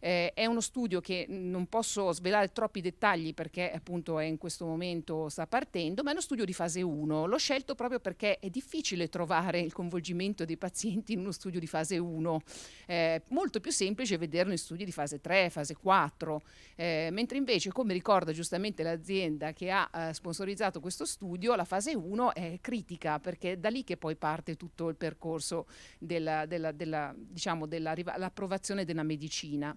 Eh, è uno studio che non posso svelare troppi dettagli perché appunto è in questo momento sta partendo, ma è uno studio di fase 1. L'ho scelto proprio perché è difficile trovare il coinvolgimento dei pazienti in uno studio di fase 1. Eh, molto più semplice vederlo in studi di fase 3, fase 4, eh, mentre invece, come ricorda giustamente l'azienda che ha eh, sponsorizzato questo studio, la fase 1 è critica perché è da lì che poi parte tutto il percorso dell'approvazione della, della, della, diciamo, della medicina.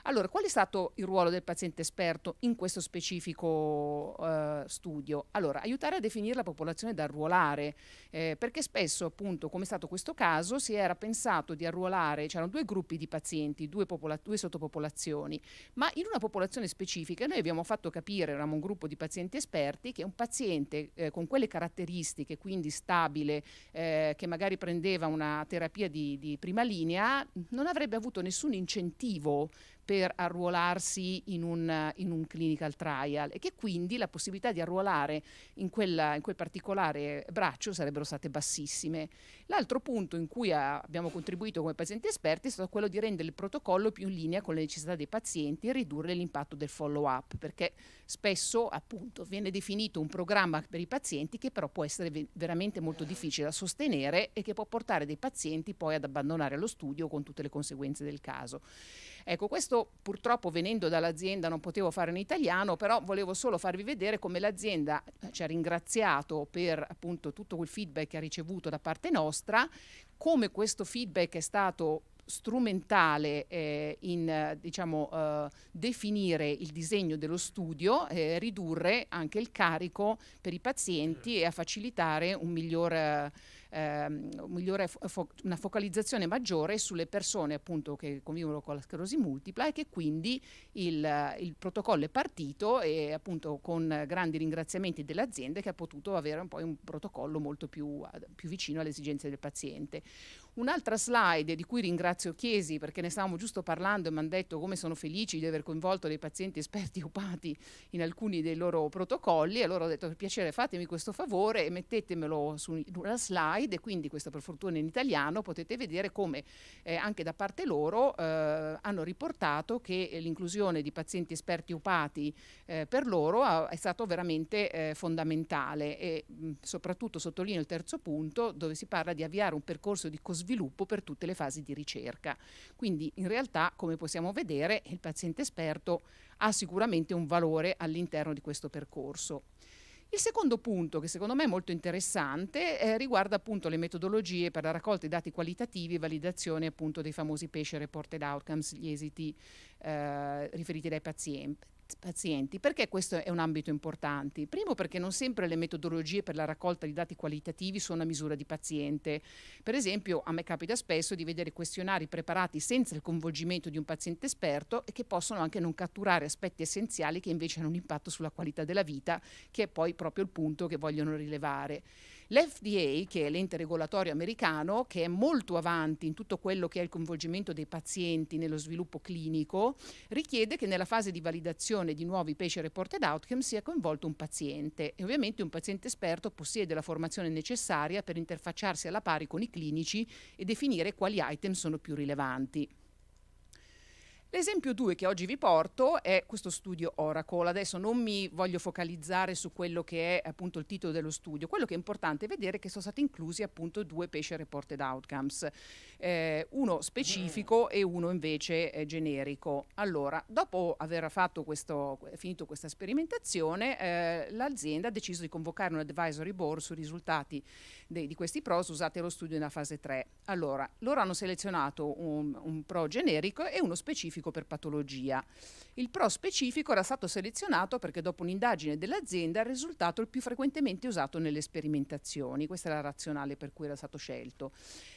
Allora, qual è stato il ruolo del paziente esperto in questo specifico eh, studio? Allora, aiutare a definire la popolazione da arruolare, eh, perché spesso, appunto, come è stato questo caso, si era pensato di arruolare, c'erano due gruppi di pazienti, due, due sottopopolazioni, ma in una popolazione specifica noi abbiamo fatto capire, eravamo un gruppo di pazienti esperti, che un paziente eh, con quelle caratteristiche, quindi stabile, eh, che magari prendeva una terapia di, di prima linea, non avrebbe avuto nessun incentivo per arruolarsi in un, in un, clinical trial e che quindi la possibilità di arruolare in, quella, in quel particolare braccio sarebbero state bassissime. L'altro punto in cui a, ah, abbiamo contribuito come pazienti esperti è stato quello di rendere il protocollo più in linea con le necessità dei pazienti e ridurre l'impatto del follow-up, perché spesso appunto viene definito un programma per i pazienti che però può essere veramente molto difficile da sostenere e che può portare dei pazienti poi ad abbandonare lo studio con tutte le conseguenze del caso. Ecco, questo purtroppo venendo dall'azienda non potevo fare in italiano, però volevo solo farvi vedere come l'azienda eh, ci ha ringraziato per appunto tutto quel feedback che ha ricevuto da parte nostra, come questo feedback è stato strumentale eh, in diciamo, eh, definire il disegno dello studio, eh, ridurre anche il carico per i pazienti e a facilitare un miglior ehm, un fo- una focalizzazione maggiore sulle persone appunto che convivono con la sclerosi multipla e che quindi il, il protocollo è partito e appunto con grandi ringraziamenti delle aziende che ha potuto avere un, un protocollo molto più, più vicino alle esigenze del paziente. Un'altra slide di cui ringrazio Chiesi perché ne stavamo giusto parlando e mi hanno detto come sono felici di aver coinvolto dei pazienti esperti upati in alcuni dei loro protocolli e loro ho detto per piacere fatemi questo favore e mettetemelo sulla slide e quindi questa per fortuna in italiano potete vedere come eh, anche da parte loro eh, hanno riportato che eh, l'inclusione di pazienti esperti upati eh, per loro ha, è stato veramente eh, fondamentale e mh, soprattutto sottolineo il terzo punto dove si parla di avviare un percorso di cosmologia sviluppo per tutte le fasi di ricerca. Quindi in realtà, come possiamo vedere, il paziente esperto ha sicuramente un valore all'interno di questo percorso. Il secondo punto, che secondo me è molto interessante, eh, riguarda appunto le metodologie per la raccolta di dati qualitativi e validazione appunto dei famosi patient reported outcomes, gli esiti eh, riferiti dai pazienti pazienti. Perché questo è un ambito importante? Primo perché non sempre le metodologie per la raccolta di dati qualitativi sono a misura di paziente. Per esempio, a me capita spesso di vedere questionari preparati senza il coinvolgimento di un paziente esperto e che possono anche non catturare aspetti essenziali che invece hanno un impatto sulla qualità della vita, che è poi proprio il punto che vogliono rilevare. L'FDA, che è l'ente regolatorio americano, che è molto avanti in tutto quello che è il coinvolgimento dei pazienti nello sviluppo clinico, richiede che nella fase di validazione di nuovi patient reported outcome sia coinvolto un paziente e ovviamente un paziente esperto possiede la formazione necessaria per interfacciarsi alla pari con i clinici e definire quali item sono più rilevanti. L'esempio 2 che oggi vi porto è questo studio Oracle. Adesso non mi voglio focalizzare su quello che è appunto il titolo dello studio, quello che è importante è vedere che sono stati inclusi appunto due patient reported outcomes, eh, uno specifico e uno invece eh, generico. Allora, dopo aver fatto questo, eh, finito questa sperimentazione, eh, l'azienda ha deciso di convocare un advisory board sui risultati dei, di questi pros usati allo studio nella fase 3. Allora, loro hanno selezionato un, un pro generico e uno specifico specifico per patologia. Il pro specifico era stato selezionato perché dopo un'indagine dell'azienda è risultato il più frequentemente usato nelle sperimentazioni. Questa era la razionale per cui era stato scelto.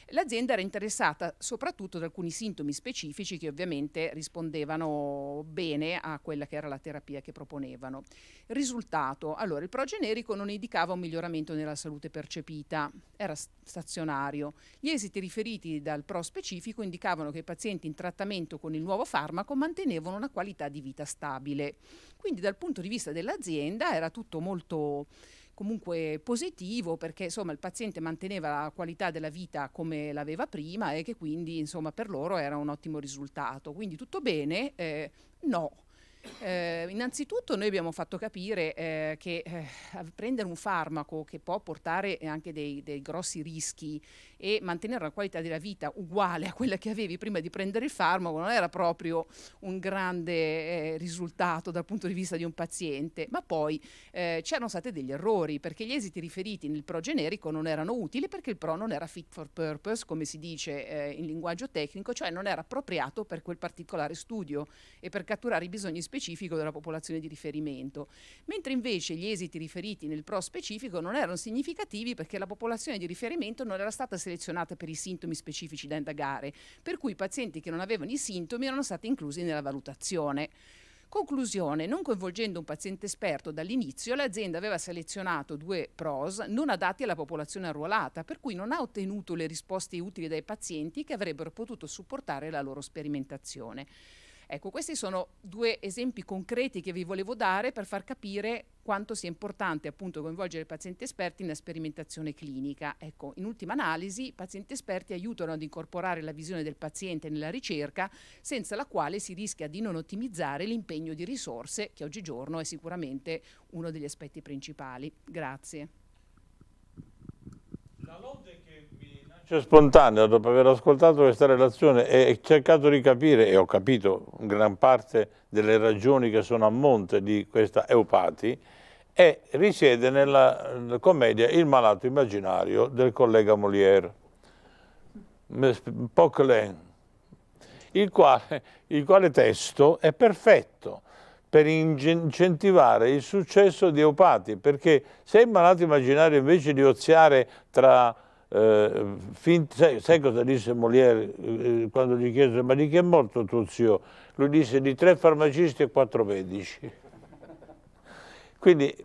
L'azienda era interessata soprattutto ad alcuni sintomi specifici che ovviamente rispondevano bene a quella che era la terapia che proponevano. Risultato, allora il pro generico non indicava un miglioramento nella salute percepita, era stazionario. Gli esiti riferiti dal pro specifico indicavano che i pazienti in trattamento con il nuovo farmaco farmaco mantenevano una qualità di vita stabile. Quindi dal punto di vista dell'azienda era tutto molto comunque positivo perché insomma il paziente manteneva la qualità della vita come l'aveva prima e che quindi insomma per loro era un ottimo risultato. Quindi tutto bene? Eh, no. Eh, innanzitutto noi abbiamo fatto capire eh, che eh, prendere un farmaco che può portare anche dei, dei, grossi rischi e mantenere una qualità della vita uguale a quella che avevi prima di prendere il farmaco non era proprio un grande eh, risultato dal punto di vista di un paziente, ma poi eh, c'erano stati degli errori perché gli esiti riferiti nel pro generico non erano utili perché il pro non era fit for purpose, come si dice eh, in linguaggio tecnico, cioè non era appropriato per quel particolare studio e per catturare i bisogni specifici specifico della popolazione di riferimento, mentre invece gli esiti riferiti nel pro specifico non erano significativi perché la popolazione di riferimento non era stata selezionata per i sintomi specifici da indagare, per cui i pazienti che non avevano i sintomi erano stati inclusi nella valutazione. Conclusione, non coinvolgendo un paziente esperto dall'inizio, l'azienda aveva selezionato due PROS non adatti alla popolazione arruolata, per cui non ha ottenuto le risposte utili dai pazienti che avrebbero potuto supportare la loro sperimentazione. Ecco, questi sono due esempi concreti che vi volevo dare per far capire quanto sia importante appunto coinvolgere i pazienti esperti nella sperimentazione clinica. Ecco, in ultima analisi, i pazienti esperti aiutano ad incorporare la visione del paziente nella ricerca, senza la quale si rischia di non ottimizzare l'impegno di risorse, che oggigiorno è sicuramente uno degli aspetti principali. Grazie. La lode cioè, spontaneo dopo aver ascoltato questa relazione e cercato di capire, e ho capito gran parte delle ragioni che sono a monte di questa Eupati, e risiede nella commedia Il malato immaginario del collega Molière, Poquelin, il quale, il quale testo è perfetto per incentivare il successo di Eupati, perché se il malato immaginario invece di oziare tra eh, fin, sai, sai, cosa disse Molière eh, eh quando gli chiese ma di chi è morto tuo zio? Lui disse di tre farmacisti e quattro medici. Quindi eh,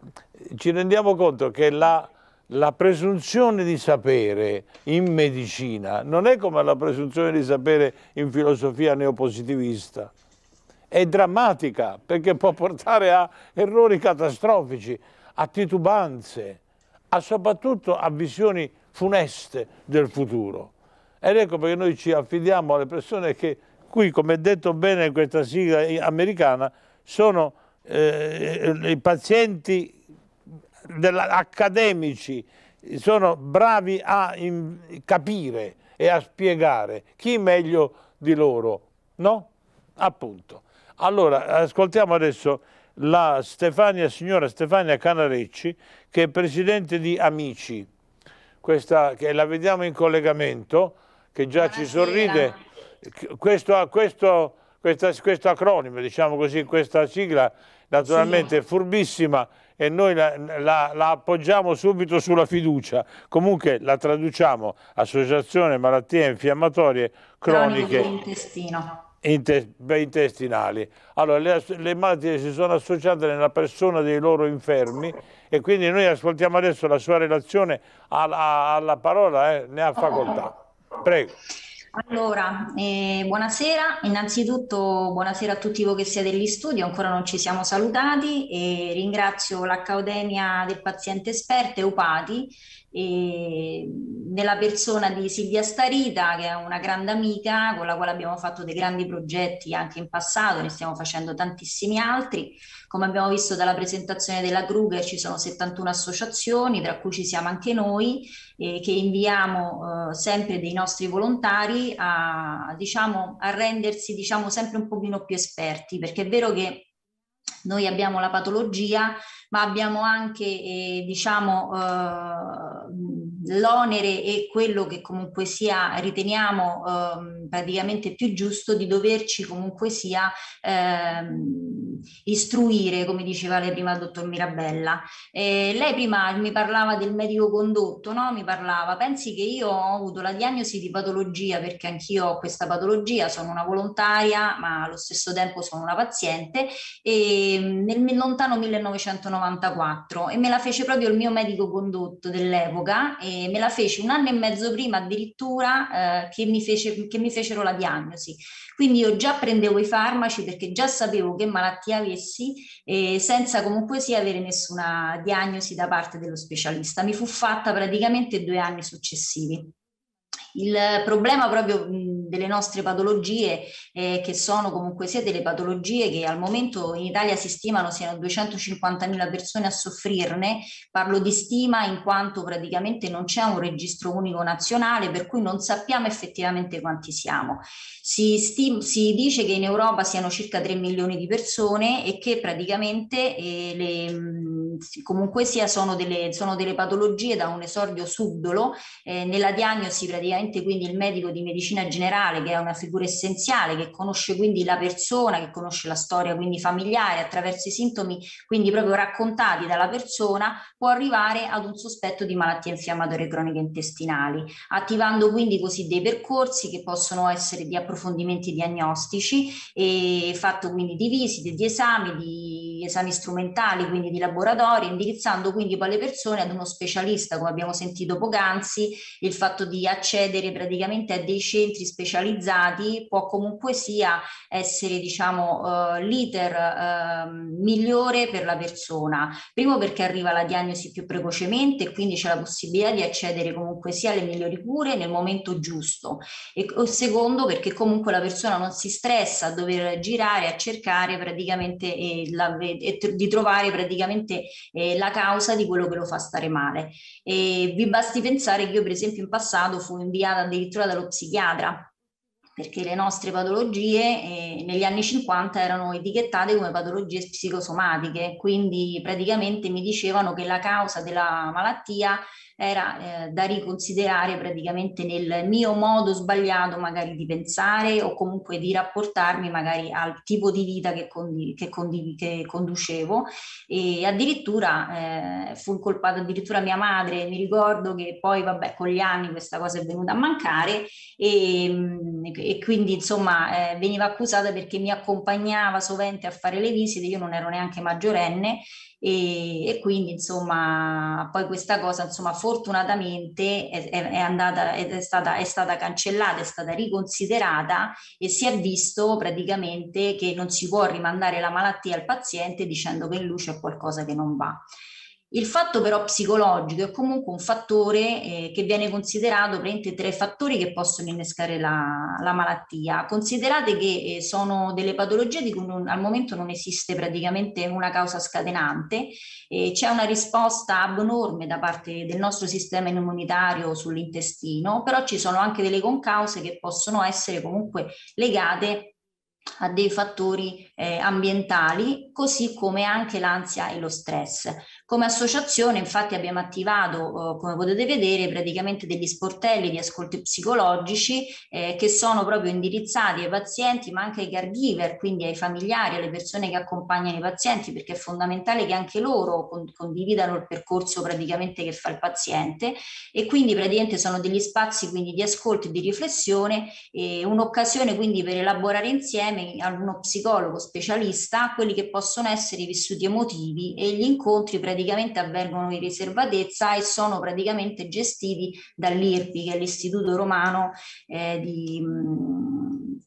ci rendiamo conto che la, la presunzione di sapere in medicina non è come la presunzione di sapere in filosofia neopositivista. È drammatica perché può portare a errori catastrofici, a titubanze, a soprattutto a visioni funeste del futuro. Ed ecco perché noi ci affidiamo alle persone che qui, come detto bene in questa sigla americana, sono eh, i pazienti accademici, sono bravi a in, capire e a spiegare chi meglio di loro, no? Appunto. Allora, ascoltiamo adesso la Stefania, signora Stefania Canarecci, che è presidente di Amici questa, che la vediamo in collegamento, che già Buonasera. ci sorride, questo, questo, questa, questo, acronimo, diciamo così, questa sigla naturalmente è furbissima e noi la, la, la, appoggiamo subito sulla fiducia, comunque la traduciamo, associazione malattie infiammatorie croniche. Croniche dell'intestino intestinali. Allora, le, le, malattie si sono associate nella persona dei loro infermi e quindi noi ascoltiamo adesso la sua relazione alla, alla parola, eh, ne ha facoltà. Prego. Allora, eh, buonasera, innanzitutto buonasera a tutti voi che siete lì studio, ancora non ci siamo salutati e ringrazio l'Accademia del Paziente Esperto Eupati eh, nella persona di Silvia Starita che è una grande amica con la quale abbiamo fatto dei grandi progetti anche in passato, ne stiamo facendo tantissimi altri come abbiamo visto dalla presentazione della Kruger ci sono 71 associazioni, tra cui ci siamo anche noi, eh, che inviamo eh, sempre dei nostri volontari a, diciamo, a rendersi diciamo, sempre un pochino più esperti, perché è vero che noi abbiamo la patologia, ma abbiamo anche eh, diciamo, eh, l'onere e quello che comunque sia riteniamo eh, praticamente più giusto di doverci comunque sia eh, istruire, come diceva lei prima dottor Mirabella. Eh, lei prima mi parlava del medico condotto, no? Mi parlava, pensi che io ho avuto la diagnosi di patologia perché anch'io ho questa patologia, sono una volontaria ma allo stesso tempo sono una paziente e ehm, nel lontano 1994 e me la fece proprio il mio medico condotto dell'epoca e me la fece un anno e mezzo prima addirittura eh, che, mi fece, che mi fecero la diagnosi. Quindi io già prendevo i farmaci perché già sapevo che malattia avessi eh, senza comunque sia avere nessuna diagnosi da parte dello specialista. Mi fu fatta praticamente due anni successivi. Il problema proprio mh, delle nostre patologie eh, che sono comunque sia delle patologie che al momento in Italia si stimano siano 250.000 persone a soffrirne, parlo di stima in quanto praticamente non c'è un registro unico nazionale per cui non sappiamo effettivamente quanti siamo. Si, stim- si dice che in Europa siano circa 3 milioni di persone e che praticamente eh, le, comunque sia sono delle, sono delle patologie da un esordio subdolo, eh, nella diagnosi praticamente quindi il medico di medicina generale legale, che è una figura essenziale, che conosce quindi la persona, che conosce la storia quindi familiare attraverso i sintomi, quindi proprio raccontati dalla persona, può arrivare ad un sospetto di malattie infiammatorie croniche intestinali, attivando quindi così dei percorsi che possono essere di approfondimenti diagnostici, e fatto quindi di visite, di esami, di esami strumentali, quindi di laboratorio, indirizzando quindi poi le persone ad uno specialista, come abbiamo sentito poc'anzi, il fatto di accedere praticamente a dei centri specializzati può comunque sia essere diciamo eh, l'iter eh, migliore per la persona. Primo perché arriva la diagnosi più precocemente e quindi c'è la possibilità di accedere comunque sia alle migliori cure nel momento giusto. E secondo perché comunque la persona non si stressa a dover girare a cercare praticamente eh, la, e, e di trovare praticamente eh, la causa di quello che lo fa stare male. E vi basti pensare che io per esempio in passato fui inviata addirittura dallo psichiatra perché le nostre patologie eh, negli anni 50 erano etichettate come patologie psicosomatiche, quindi praticamente mi dicevano che la causa della malattia era eh, da riconsiderare praticamente nel mio modo sbagliato magari di pensare o comunque di rapportarmi magari al tipo di vita che, condi- che, condi- che conducevo e addirittura eh, fu incolpata addirittura mia madre, mi ricordo che poi vabbè con gli anni questa cosa è venuta a mancare e, mm, e quindi insomma eh, veniva accusata perché mi accompagnava sovente a fare le visite, io non ero neanche maggiorenne e, e quindi insomma poi questa cosa insomma fortunatamente è, è andata è stata, è stata cancellata, è stata riconsiderata e si è visto praticamente che non si può rimandare la malattia al paziente dicendo che in luce c'è qualcosa che non va. Il fatto però psicologico è comunque un fattore eh, che viene considerato praticamente tra i fattori che possono innescare la, la malattia. Considerate che eh, sono delle patologie di cui non, al momento non esiste praticamente una causa scatenante, eh, c'è una risposta abnorme da parte del nostro sistema immunitario sull'intestino, però ci sono anche delle concause che possono essere comunque legate a dei fattori eh, ambientali, così come anche l'ansia e lo stress. Come associazione infatti abbiamo attivato, eh, come potete vedere, praticamente degli sportelli di ascolti psicologici eh, che sono proprio indirizzati ai pazienti ma anche ai caregiver, quindi ai familiari, alle persone che accompagnano i pazienti perché è fondamentale che anche loro con condividano il percorso praticamente che fa il paziente e quindi praticamente sono degli spazi quindi, di ascolto e di riflessione e un'occasione quindi per elaborare insieme a uno psicologo specialista quelli che possono essere i vissuti emotivi e gli incontri praticamente praticamente avvengono in riservatezza e sono praticamente gestiti dall'IRPI, che è l'Istituto Romano eh, di... Mh, mm,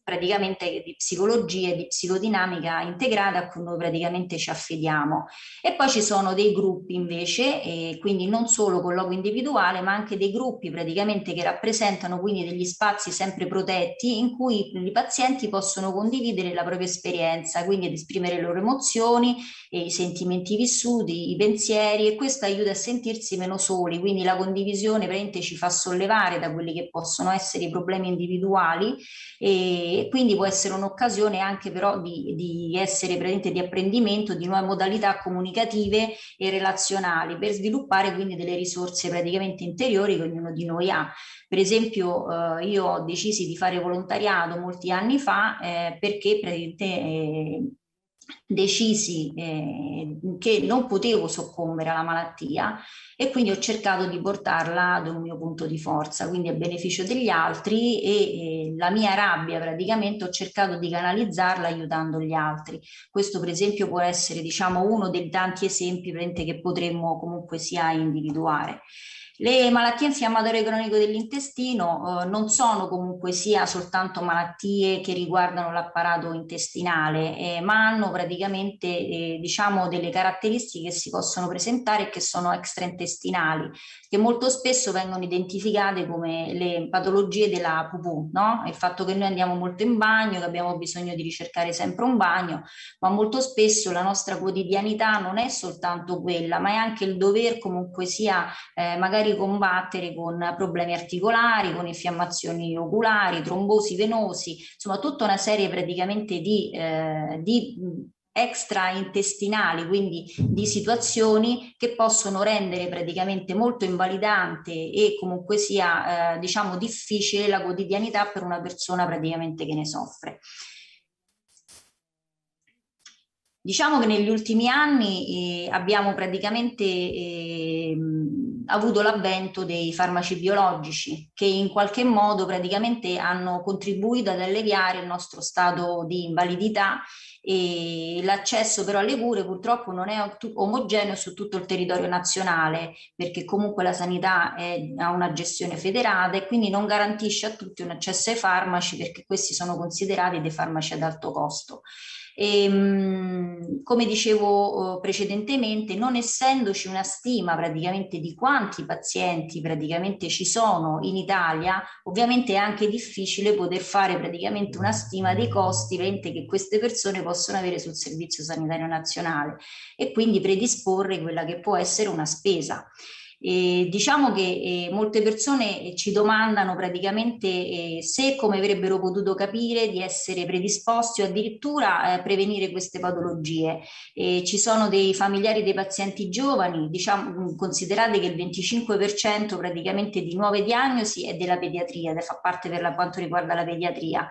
praticamente di psicologia e di psicodinamica integrata a cui noi praticamente ci affidiamo. E poi ci sono dei gruppi invece, quindi non solo colloquio individuale, ma anche dei gruppi praticamente che rappresentano quindi degli spazi sempre protetti in cui i pazienti possono condividere la propria esperienza, quindi ad esprimere le loro emozioni, i sentimenti vissuti, i pensieri e questo aiuta a sentirsi meno soli, quindi la condivisione praticamente ci fa sollevare da quelli che possono essere i problemi individuali e quindi può essere un'occasione anche però di, di essere presente di apprendimento di nuove modalità comunicative e relazionali per sviluppare quindi delle risorse praticamente interiori che ognuno di noi ha. Per esempio eh, io ho deciso di fare volontariato molti anni fa eh, perché praticamente eh, decisi eh, che non potevo soccombere alla malattia e quindi ho cercato di portarla ad un mio punto di forza, quindi a beneficio degli altri e eh, la mia rabbia praticamente ho cercato di canalizzarla aiutando gli altri. Questo per esempio può essere diciamo uno dei tanti esempi che potremmo comunque sia individuare. Le malattie infiammatorie croniche dell'intestino eh, non sono comunque sia soltanto malattie che riguardano l'apparato intestinale, eh, ma hanno praticamente eh, diciamo delle caratteristiche che si possono presentare e che sono extraintestinali, che molto spesso vengono identificate come le patologie della pupù, no? il fatto che noi andiamo molto in bagno, che abbiamo bisogno di ricercare sempre un bagno, ma molto spesso la nostra quotidianità non è soltanto quella, ma è anche il dover comunque sia eh, magari magari combattere con problemi articolari, con infiammazioni oculari, trombosi venosi, insomma tutta una serie praticamente di, eh, di extraintestinali, quindi di situazioni che possono rendere praticamente molto invalidante e comunque sia eh, diciamo difficile la quotidianità per una persona praticamente che ne soffre. Diciamo che negli ultimi anni eh, abbiamo praticamente eh, avuto l'avvento dei farmaci biologici che in qualche modo praticamente hanno contribuito ad alleviare il nostro stato di invalidità e l'accesso però alle cure purtroppo non è omogeneo su tutto il territorio nazionale perché comunque la sanità è, ha una gestione federale e quindi non garantisce a tutti un accesso ai farmaci perché questi sono considerati dei farmaci ad alto costo. E, ehm, come dicevo eh, precedentemente, non essendoci una stima praticamente di quanti pazienti praticamente ci sono in Italia, ovviamente è anche difficile poter fare praticamente una stima dei costi che queste persone possono avere sul Servizio Sanitario Nazionale e quindi predisporre quella che può essere una spesa. E diciamo che eh, molte persone eh, ci domandano praticamente eh, se come avrebbero potuto capire di essere predisposti o addirittura eh, prevenire queste patologie. ci sono dei familiari dei pazienti giovani, diciamo, mm, considerate che il 25% praticamente di nuove diagnosi è della pediatria, fa parte per quanto riguarda la pediatria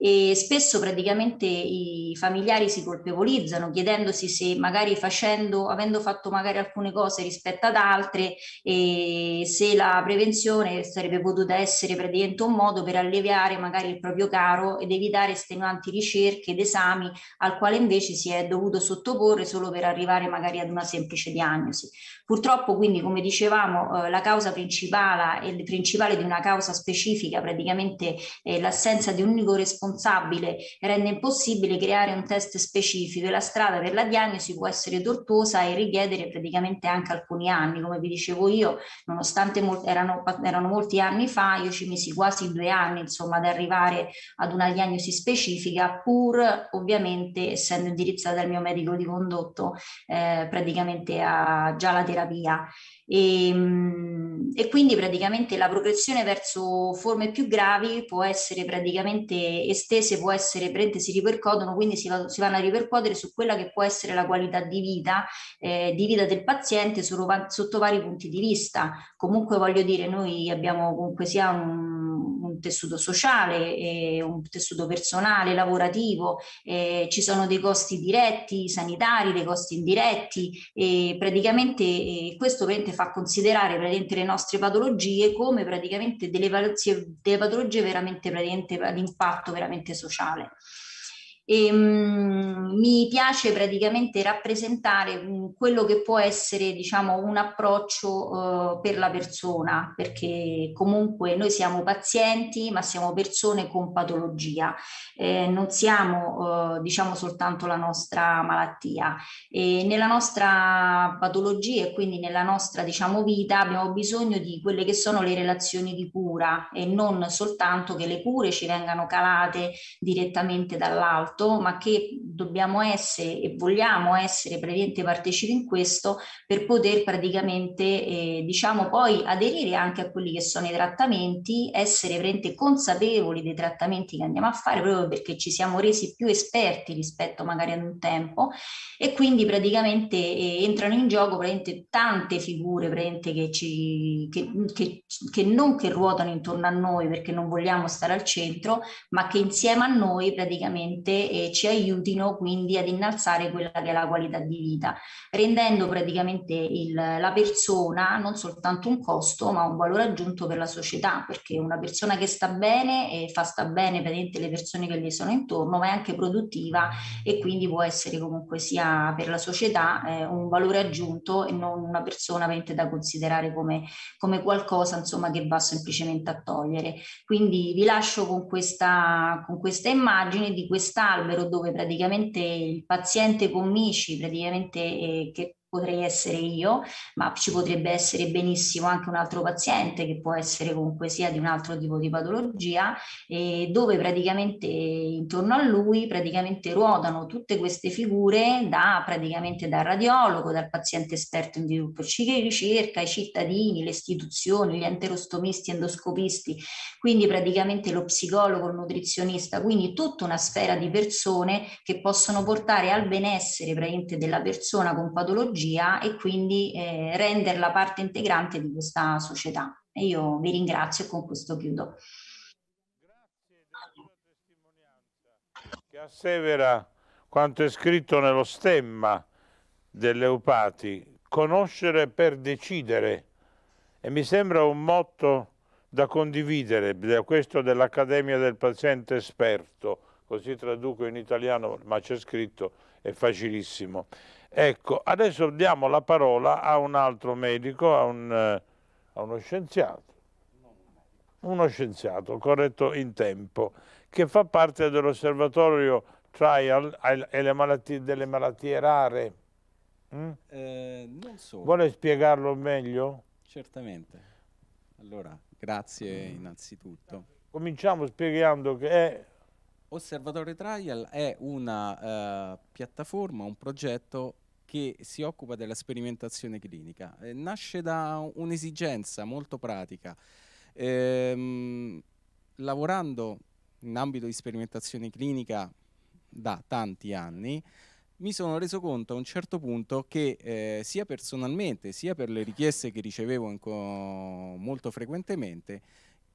e spesso praticamente i familiari si colpevolizzano chiedendosi se magari facendo, avendo fatto magari alcune cose rispetto ad altre, e se la prevenzione sarebbe potuta essere praticamente un modo per alleviare magari il proprio caro ed evitare estenuanti ricerche ed esami al quale invece si è dovuto sottoporre solo per arrivare magari ad una semplice diagnosi. Purtroppo quindi come dicevamo eh, la causa principale, principale di una causa specifica praticamente è l'assenza di un unico responsabile responsabile rende impossibile creare un test specifico e la strada per la diagnosi può essere tortuosa e richiedere praticamente anche alcuni anni. Come vi dicevo io, nonostante mol- erano, erano molti anni fa, io ci misi quasi due anni insomma ad arrivare ad una diagnosi specifica, pur ovviamente essendo indirizzata dal mio medico di condotto eh, praticamente a già la terapia. E, ehm, e quindi praticamente la progressione verso forme più gravi può essere praticamente estese, può essere prende, si ripercodono, quindi si, va, si, vanno a ripercuotere su quella che può essere la qualità di vita, eh, di vita del paziente sotto vari punti di vista. Comunque voglio dire, noi abbiamo comunque sia un un tessuto sociale, eh, un tessuto personale, lavorativo, eh, ci sono dei costi diretti sanitari, dei costi indiretti e praticamente questo fa considerare praticamente le nostre patologie come praticamente delle, delle patologie veramente praticamente ad impatto veramente sociale. E, mh, mm, mi piace praticamente rappresentare mh, mm, quello che può essere diciamo, un approccio uh, per la persona, perché comunque noi siamo pazienti, ma siamo persone con patologia, eh, non siamo uh, diciamo soltanto la nostra malattia. E nella nostra patologia e quindi nella nostra diciamo, vita abbiamo bisogno di quelle che sono le relazioni di cura e non soltanto che le cure ci vengano calate direttamente dall'alto fatto, ma che dobbiamo essere e vogliamo essere praticamente partecipi in questo per poter praticamente, eh, diciamo, poi aderire anche a quelli che sono i trattamenti, essere veramente consapevoli dei trattamenti che andiamo a fare proprio perché ci siamo resi più esperti rispetto magari ad un tempo e quindi praticamente eh, entrano in gioco praticamente tante figure praticamente che, ci, che, che, che non che ruotano intorno a noi perché non vogliamo stare al centro, ma che insieme a noi praticamente e ci aiutino quindi ad innalzare quella che è la qualità di vita, rendendo praticamente il, la persona non soltanto un costo ma un valore aggiunto per la società, perché una persona che sta bene e fa sta bene praticamente le persone che gli sono intorno, ma è anche produttiva e quindi può essere comunque sia per la società eh, un valore aggiunto e non una persona veramente da considerare come, come qualcosa insomma, che va semplicemente a togliere. Quindi vi lascio con questa, con questa immagine di questa albero dove praticamente il paziente con MICI, praticamente eh, che potrei essere io, ma ci potrebbe essere benissimo anche un altro paziente che può essere comunque sia di un altro tipo di patologia, e dove praticamente intorno a lui praticamente ruotano tutte queste figure da praticamente dal radiologo, dal paziente esperto in sviluppo ricerca, i cittadini, le istituzioni, gli enterostomisti, endoscopisti, quindi praticamente lo psicologo, il nutrizionista, quindi tutta una sfera di persone che possono portare al benessere praticamente della persona con patologia tecnologia e quindi eh, renderla parte integrante di questa società. E io vi ringrazio e con questo chiudo. Grazie sua testimonianza che assevera quanto è scritto nello stemma dell'Eupati, conoscere per decidere. E mi sembra un motto da condividere, questo dell'Accademia del Paziente Esperto, così traduco in italiano, ma c'è scritto, è facilissimo. Ecco, adesso diamo la parola a un altro medico, a, un, a uno scienziato, uno scienziato corretto in tempo, che fa parte dell'osservatorio trial malattie, delle malattie rare. Mm? Eh, non solo. Vuole spiegarlo meglio? Certamente. Allora, grazie innanzitutto. Cominciamo spiegando che è Osservatorio Trial è una uh, piattaforma, un progetto che si occupa della sperimentazione clinica. Eh, nasce da un'esigenza molto pratica. Ehm, lavorando in ambito di sperimentazione clinica da tanti anni, mi sono reso conto a un certo punto che eh, sia personalmente sia per le richieste che ricevevo molto frequentemente,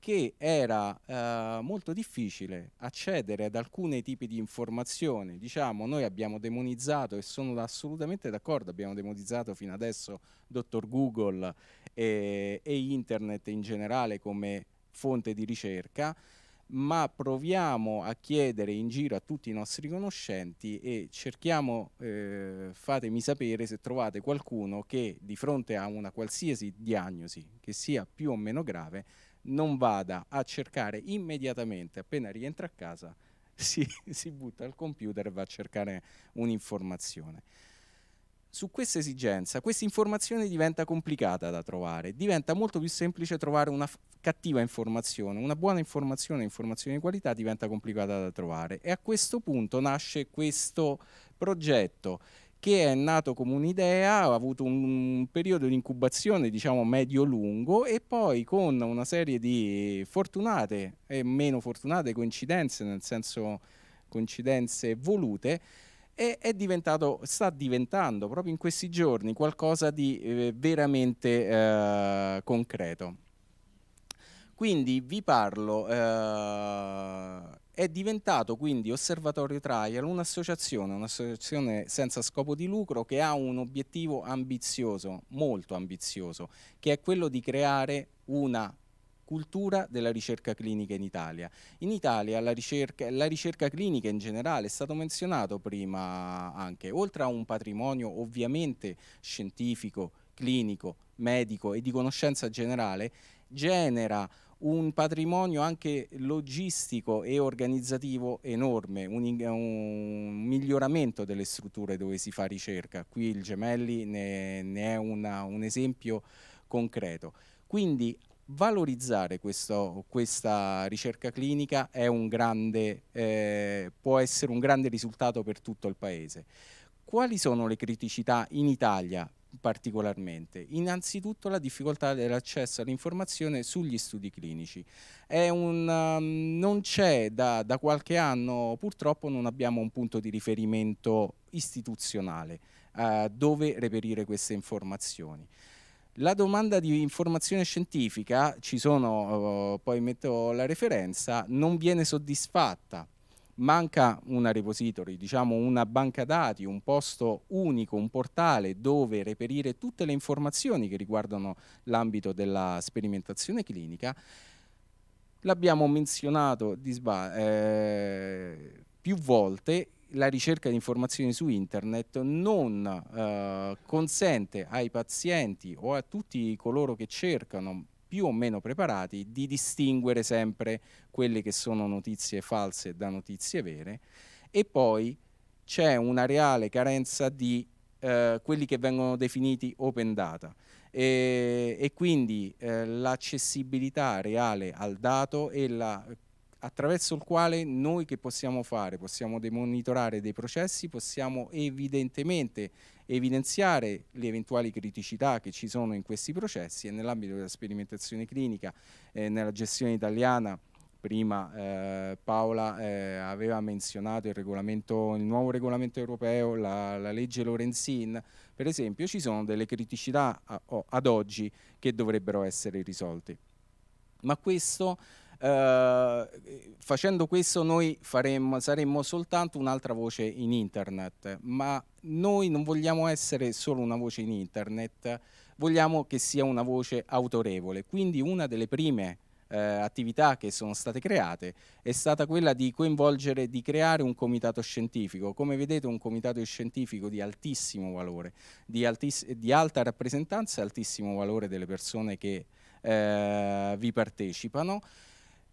che era eh, molto difficile accedere ad alcuni tipi di informazioni. Diciamo, noi abbiamo demonizzato, e sono assolutamente d'accordo, abbiamo demonizzato fino adesso dottor Google e, e Internet in generale come fonte di ricerca, ma proviamo a chiedere in giro a tutti i nostri conoscenti e cerchiamo, eh, fatemi sapere se trovate qualcuno che di fronte a una qualsiasi diagnosi, che sia più o meno grave, non vada a cercare immediatamente, appena rientra a casa, si, si butta al computer e va a cercare un'informazione. Su questa esigenza, questa informazione diventa complicata da trovare, diventa molto più semplice trovare una cattiva informazione, una buona informazione, informazione di qualità diventa complicata da trovare e a questo punto nasce questo progetto che è nato come un'idea, ha avuto un periodo di incubazione diciamo medio-lungo e poi con una serie di fortunate e meno fortunate coincidenze, nel senso coincidenze volute, e è diventato, sta diventando proprio in questi giorni qualcosa di eh, veramente eh, concreto. Quindi vi parlo eh, è diventato quindi Osservatorio Trial un'associazione, un'associazione senza scopo di lucro che ha un obiettivo ambizioso, molto ambizioso, che è quello di creare una cultura della ricerca clinica in Italia. In Italia la ricerca, la ricerca, clinica in generale è stato menzionato prima anche, oltre a un patrimonio ovviamente scientifico, clinico, medico e di conoscenza generale, genera un patrimonio anche logistico e organizzativo enorme, un, un, miglioramento delle strutture dove si fa ricerca. Qui il Gemelli ne, ne è una, un esempio concreto. Quindi valorizzare questo, questa ricerca clinica grande, eh, può essere un grande risultato per tutto il Paese. Quali sono le criticità in Italia particolarmente. Innanzitutto la difficoltà dell'accesso all'informazione sugli studi clinici. È Un, um, non c'è da, da qualche anno, purtroppo non abbiamo un punto di riferimento istituzionale eh, dove reperire queste informazioni. La domanda di informazione scientifica, ci sono, eh, poi metto la referenza, non viene soddisfatta manca una repository, diciamo una banca dati, un posto unico, un portale dove reperire tutte le informazioni che riguardano l'ambito della sperimentazione clinica. L'abbiamo menzionato eh, più volte, la ricerca di informazioni su internet non eh, consente ai pazienti o a tutti coloro che cercano più o meno preparati di distinguere sempre quelle che sono notizie false da notizie vere e poi c'è una reale carenza di eh, quelli che vengono definiti open data e, e quindi eh, l'accessibilità reale al dato e la attraverso il quale noi che possiamo fare? Possiamo demonitorare dei processi, possiamo evidentemente evidenziare le eventuali criticità che ci sono in questi processi e nell'ambito della sperimentazione clinica, eh, nella gestione italiana, prima eh, Paola eh, aveva menzionato il, il, nuovo regolamento europeo, la, la, legge Lorenzin, per esempio ci sono delle criticità a, ad oggi che dovrebbero essere risolte. Ma questo eh, facendo questo noi faremmo, saremmo soltanto un'altra voce in internet, ma noi non vogliamo essere solo una voce in internet, vogliamo che sia una voce autorevole. Quindi una delle prime eh, attività che sono state create è stata quella di coinvolgere, di creare un comitato scientifico. Come vedete un comitato scientifico di altissimo valore, di, altiss di alta rappresentanza e altissimo valore delle persone che eh, vi partecipano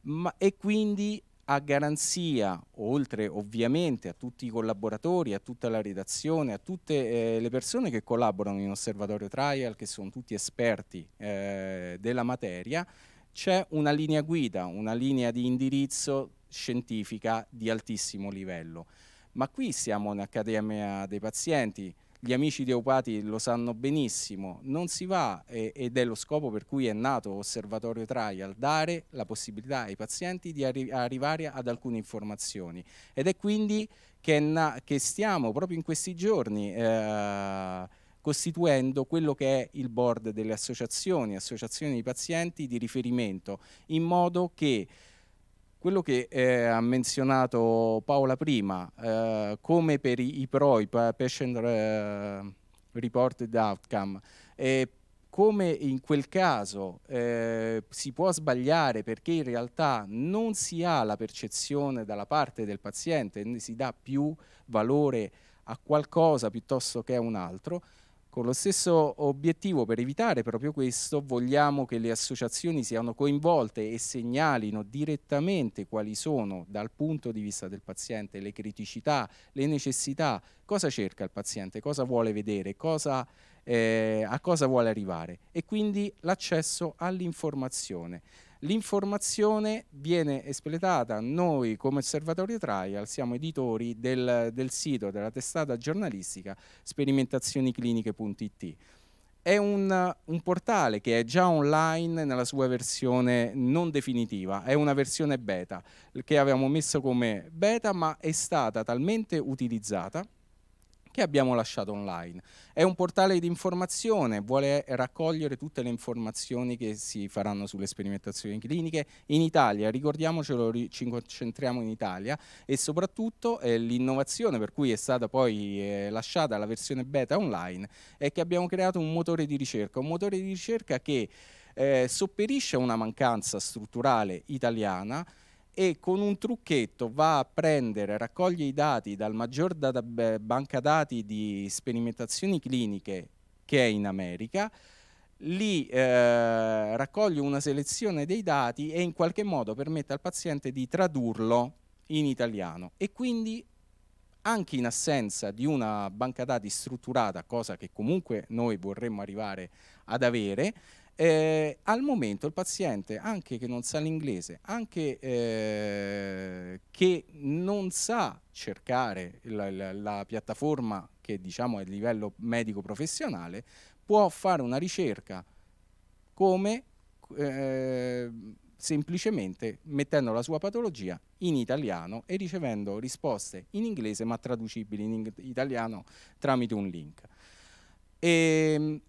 ma, e quindi a garanzia, oltre ovviamente a tutti i collaboratori, a tutta la redazione, a tutte eh, le persone che collaborano in Osservatorio Trial, che sono tutti esperti eh, della materia, c'è una linea guida, una linea di indirizzo scientifica di altissimo livello. Ma qui siamo un'accademia dei pazienti, gli amici di Eupati lo sanno benissimo, non si va eh, ed è lo scopo per cui è nato Osservatorio Trial, dare la possibilità ai pazienti di arri arrivare ad alcune informazioni ed è quindi che, che stiamo proprio in questi giorni eh, costituendo quello che è il board delle associazioni, associazioni di pazienti di riferimento, in modo che quello che eh, ha menzionato Paola prima, eh, come per i, i PRO, i Patient eh, Reported Outcome, come in quel caso eh, si può sbagliare perché in realtà non si ha la percezione dalla parte del paziente, si dà più valore a qualcosa piuttosto che a un altro, con lo stesso obiettivo, per evitare proprio questo, vogliamo che le associazioni siano coinvolte e segnalino direttamente quali sono, dal punto di vista del paziente, le criticità, le necessità, cosa cerca il paziente, cosa vuole vedere, cosa, eh, a cosa vuole arrivare e quindi l'accesso all'informazione. L'informazione viene espletata, noi come Osservatorio Trial siamo editori del, del sito della testata giornalistica sperimentazionicliniche.it. È un, un, portale che è già online nella sua versione non definitiva, è una versione beta che avevamo messo come beta ma è stata talmente utilizzata che abbiamo lasciato online. È un portale di informazione, vuole raccogliere tutte le informazioni che si faranno sulle sperimentazioni cliniche in Italia, ricordiamocelo, ci concentriamo in Italia e soprattutto eh, l'innovazione per cui è stata poi eh, lasciata la versione beta online è che abbiamo creato un motore di ricerca, un motore di ricerca che eh, sopperisce a una mancanza strutturale italiana e con un trucchetto va a prendere, raccoglie i dati dal maggior data, banca dati di sperimentazioni cliniche che è in America, lì eh, raccoglie una selezione dei dati e in qualche modo permette al paziente di tradurlo in italiano e quindi anche in assenza di una banca dati strutturata, cosa che comunque noi vorremmo arrivare ad avere, eh, al momento il paziente, anche che non sa l'inglese, anche eh, che non sa cercare la, la, la piattaforma che diciamo è a livello medico professionale, può fare una ricerca come eh, semplicemente mettendo la sua patologia in italiano e ricevendo risposte in inglese ma traducibili in italiano tramite un link. E, ehm,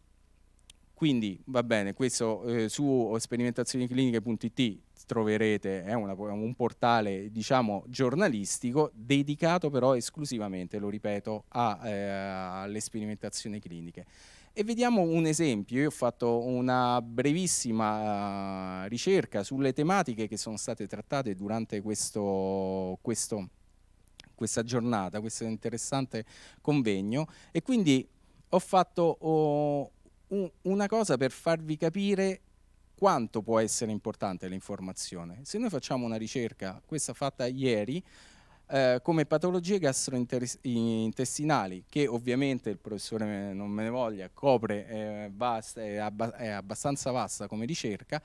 quindi va bene, questo eh, su sperimentazionicliniche.it troverete eh, una, un portale diciamo giornalistico dedicato però esclusivamente, lo ripeto, a, eh, alle sperimentazioni cliniche. E vediamo un esempio, io ho fatto una brevissima eh, ricerca sulle tematiche che sono state trattate durante questo, questo, questa giornata, questo interessante convegno e quindi ho fatto... Oh, un, una cosa per farvi capire quanto può essere importante l'informazione. Se noi facciamo una ricerca, questa fatta ieri, eh, come patologie gastrointestinali, che ovviamente il professore non me ne voglia, copre, eh, vasta, è, abba è abbastanza vasta come ricerca,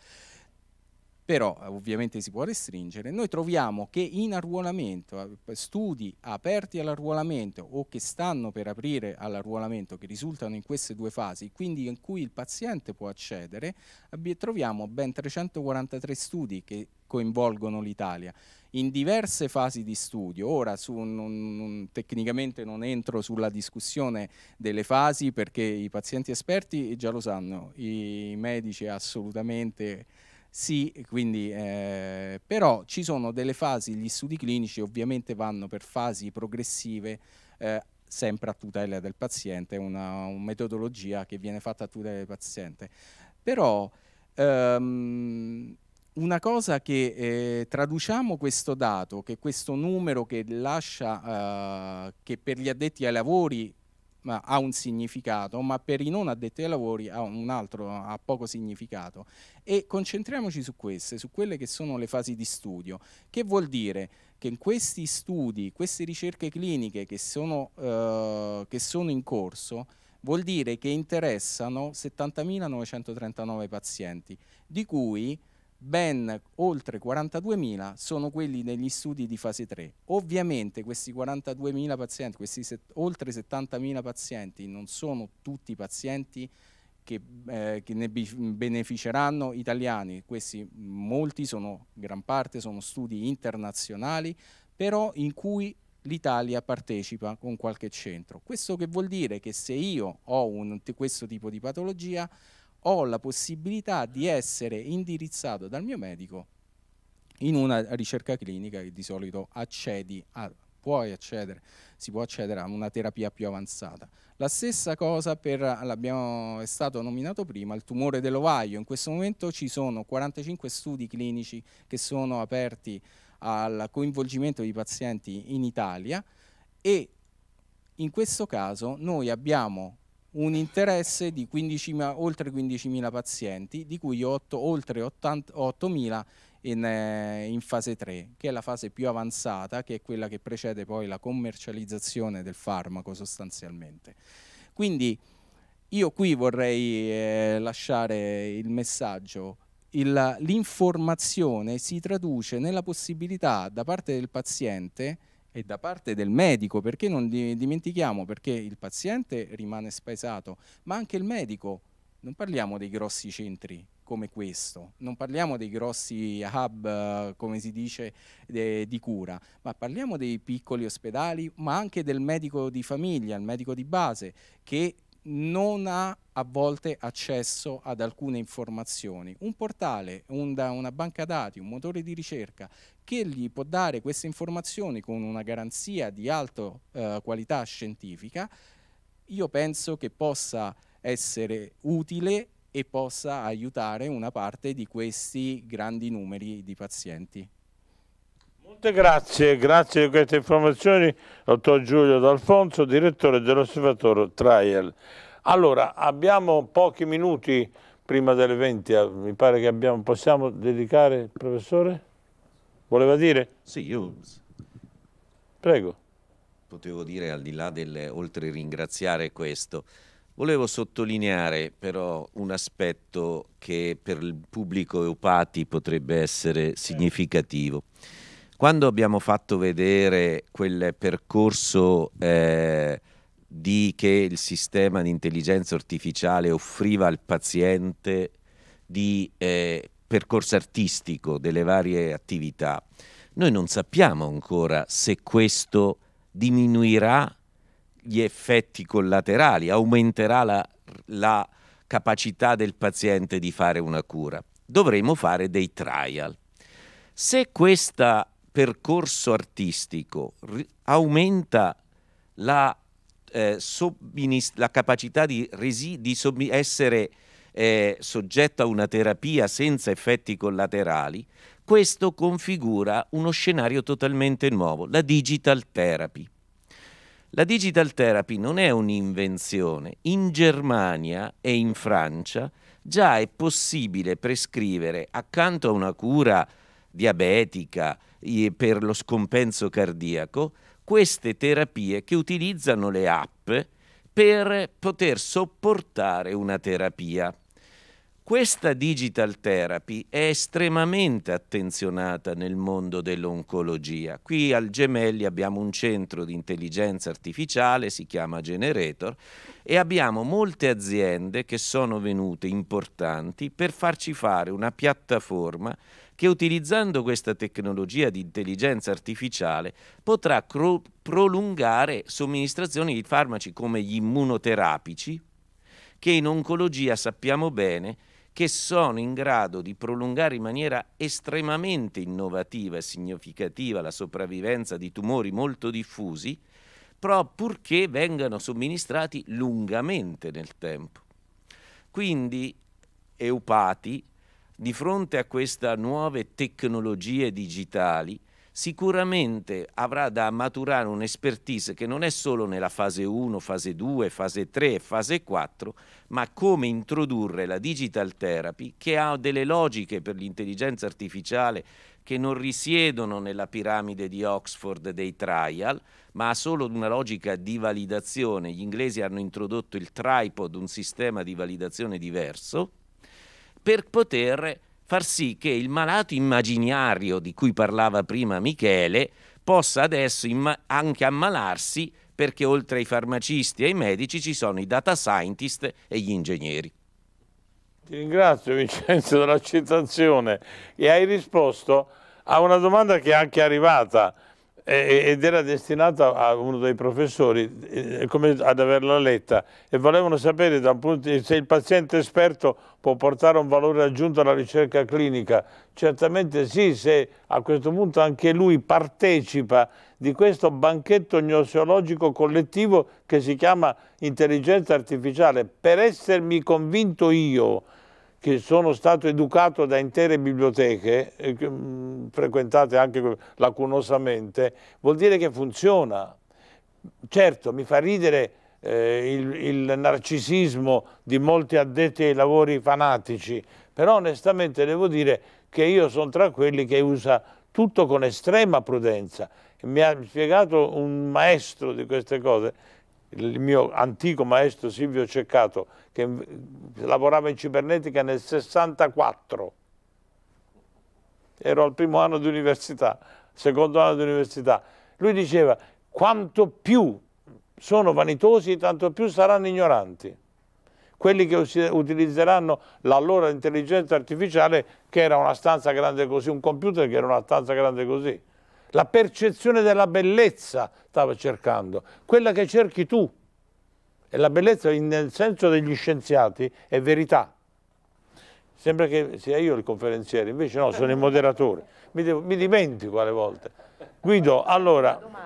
però eh, ovviamente si può restringere, noi troviamo che in arruolamento, eh, studi aperti all'arruolamento o che stanno per aprire all'arruolamento, che risultano in queste due fasi, quindi in cui il paziente può accedere, troviamo ben 343 studi che coinvolgono l'Italia in diverse fasi di studio. Ora su, non, non, tecnicamente non entro sulla discussione delle fasi perché i pazienti esperti già lo sanno, i medici assolutamente sì, quindi, eh, però ci sono delle fasi, gli studi clinici ovviamente vanno per fasi progressive, eh, sempre a tutela del paziente, una, una, metodologia che viene fatta a tutela del paziente. Però ehm, una cosa che eh, traduciamo questo dato, che questo numero che lascia, eh, che per gli addetti ai lavori ha un significato, ma per i non addetti ai lavori ha un altro, ha poco significato. E concentriamoci su queste, su quelle che sono le fasi di studio. Che vuol dire? Che in questi studi, queste ricerche cliniche che sono, eh, che sono in corso, vuol dire che interessano 70.939 pazienti, di cui ben oltre 42.000 sono quelli negli studi di fase 3. Ovviamente questi 42.000 pazienti, questi set, oltre 70.000 pazienti non sono tutti pazienti che, eh, che, ne beneficeranno italiani, questi molti sono, gran parte sono studi internazionali, però in cui l'Italia partecipa con qualche centro. Questo che vuol dire che se io ho un, questo tipo di patologia, ho la possibilità di essere indirizzato dal mio medico in una ricerca clinica che di solito accedi a puoi accedere, si può accedere a una terapia più avanzata. La stessa cosa per, l'abbiamo, è stato nominato prima, il tumore dell'ovaio. In questo momento ci sono 45 studi clinici che sono aperti al coinvolgimento di pazienti in Italia e in questo caso noi abbiamo un interesse di 15, oltre 15.000 pazienti, di cui 8, oltre 8.000 in, eh, in, fase 3, che è la fase più avanzata, che è quella che precede poi la commercializzazione del farmaco sostanzialmente. Quindi io qui vorrei eh, lasciare il messaggio l'informazione si traduce nella possibilità da parte del paziente e da parte del medico, perché non dimentichiamo, perché il paziente rimane spesato, ma anche il medico, non parliamo dei grossi centri come questo, non parliamo dei grossi hub, come si dice, di cura, ma parliamo dei piccoli ospedali, ma anche del medico di famiglia, il medico di base, che non ha a volte accesso ad alcune informazioni. Un portale, un, una banca dati, un motore di ricerca che gli può dare queste informazioni con una garanzia di alta eh, qualità scientifica, io penso che possa essere utile e possa aiutare una parte di questi grandi numeri di pazienti. Molte grazie, grazie di queste informazioni, dottor Giulio D'Alfonso, direttore dell'Osservatorio Trial. Allora, abbiamo pochi minuti prima delle 20, eh, mi pare che abbiamo, possiamo dedicare, il professore? Voleva dire? Sì, io... Prego. Potevo dire, al di là del, oltre ringraziare questo, volevo sottolineare però un aspetto che per il pubblico Eupati potrebbe essere significativo. Eh. Quando abbiamo fatto vedere quel percorso eh, di che il sistema di intelligenza artificiale offriva al paziente di eh, percorso artistico delle varie attività, noi non sappiamo ancora se questo diminuirà gli effetti collaterali, aumenterà la, la capacità del paziente di fare una cura. Dovremo fare dei trial. Se questa percorso artistico aumenta la, eh, la capacità di, di essere eh, soggetto a una terapia senza effetti collaterali, questo configura uno scenario totalmente nuovo, la digital therapy. La digital therapy non è un'invenzione. In Germania e in Francia già è possibile prescrivere accanto a una cura diabetica, per lo scompenso cardiaco, queste terapie che utilizzano le app per poter sopportare una terapia. Questa digital therapy è estremamente attenzionata nel mondo dell'oncologia. Qui al Gemelli abbiamo un centro di intelligenza artificiale, si chiama Generator, e abbiamo molte aziende che sono venute importanti per farci fare una piattaforma che utilizzando questa tecnologia di intelligenza artificiale potrà cro- prolungare somministrazioni di farmaci come gli immunoterapici, che in oncologia sappiamo bene che sono in grado di prolungare in maniera estremamente innovativa e significativa la sopravvivenza di tumori molto diffusi, però purché vengano somministrati lungamente nel tempo. Quindi eupati di fronte a queste nuove tecnologie digitali, sicuramente avrà da maturare un'expertise che non è solo nella fase 1, fase 2, fase 3 e fase 4, ma come introdurre la digital therapy che ha delle logiche per l'intelligenza artificiale che non risiedono nella piramide di Oxford dei trial, ma ha solo una logica di validazione. Gli inglesi hanno introdotto il tripod, un sistema di validazione diverso per poter far sì che il malato immaginario di cui parlava prima Michele possa adesso imma- anche ammalarsi perché oltre ai farmacisti e ai medici ci sono i data scientist e gli ingegneri. Ti ringrazio Vincenzo della citazione e hai risposto a una domanda che è anche arrivata ed era destinata a uno dei professori eh, come ad averla letta e volevano sapere se il paziente esperto può portare un valore aggiunto alla ricerca clinica. Certamente sì, se a questo punto anche lui partecipa di questo banchetto gnoseologico collettivo che si chiama intelligenza artificiale. Per essermi convinto io che sono stato educato da intere biblioteche, eh, mm, frequentate anche lacunosamente, vuol dire che funziona. Certo, mi fa ridere eh, il, il narcisismo di molti addetti ai lavori fanatici, però onestamente devo dire che io sono tra quelli che usa tutto con estrema prudenza. Mi ha spiegato un maestro di queste cose, il mio antico maestro Silvio Ceccato, che lavorava in cibernetica nel 64. Ero al primo anno di università, secondo anno di università. Lui diceva, quanto più sono vanitosi, tanto più saranno ignoranti. Quelli che utilizzeranno la loro intelligenza artificiale, che era una stanza grande così, un computer che era una stanza grande così. La percezione della bellezza stava cercando, quella che cerchi tu e la bellezza nel senso degli scienziati è verità. Sembra che sia io il conferenziere, invece no, sono il moderatore. Mi, devo, mi dimentico alle volte. Guido, allora...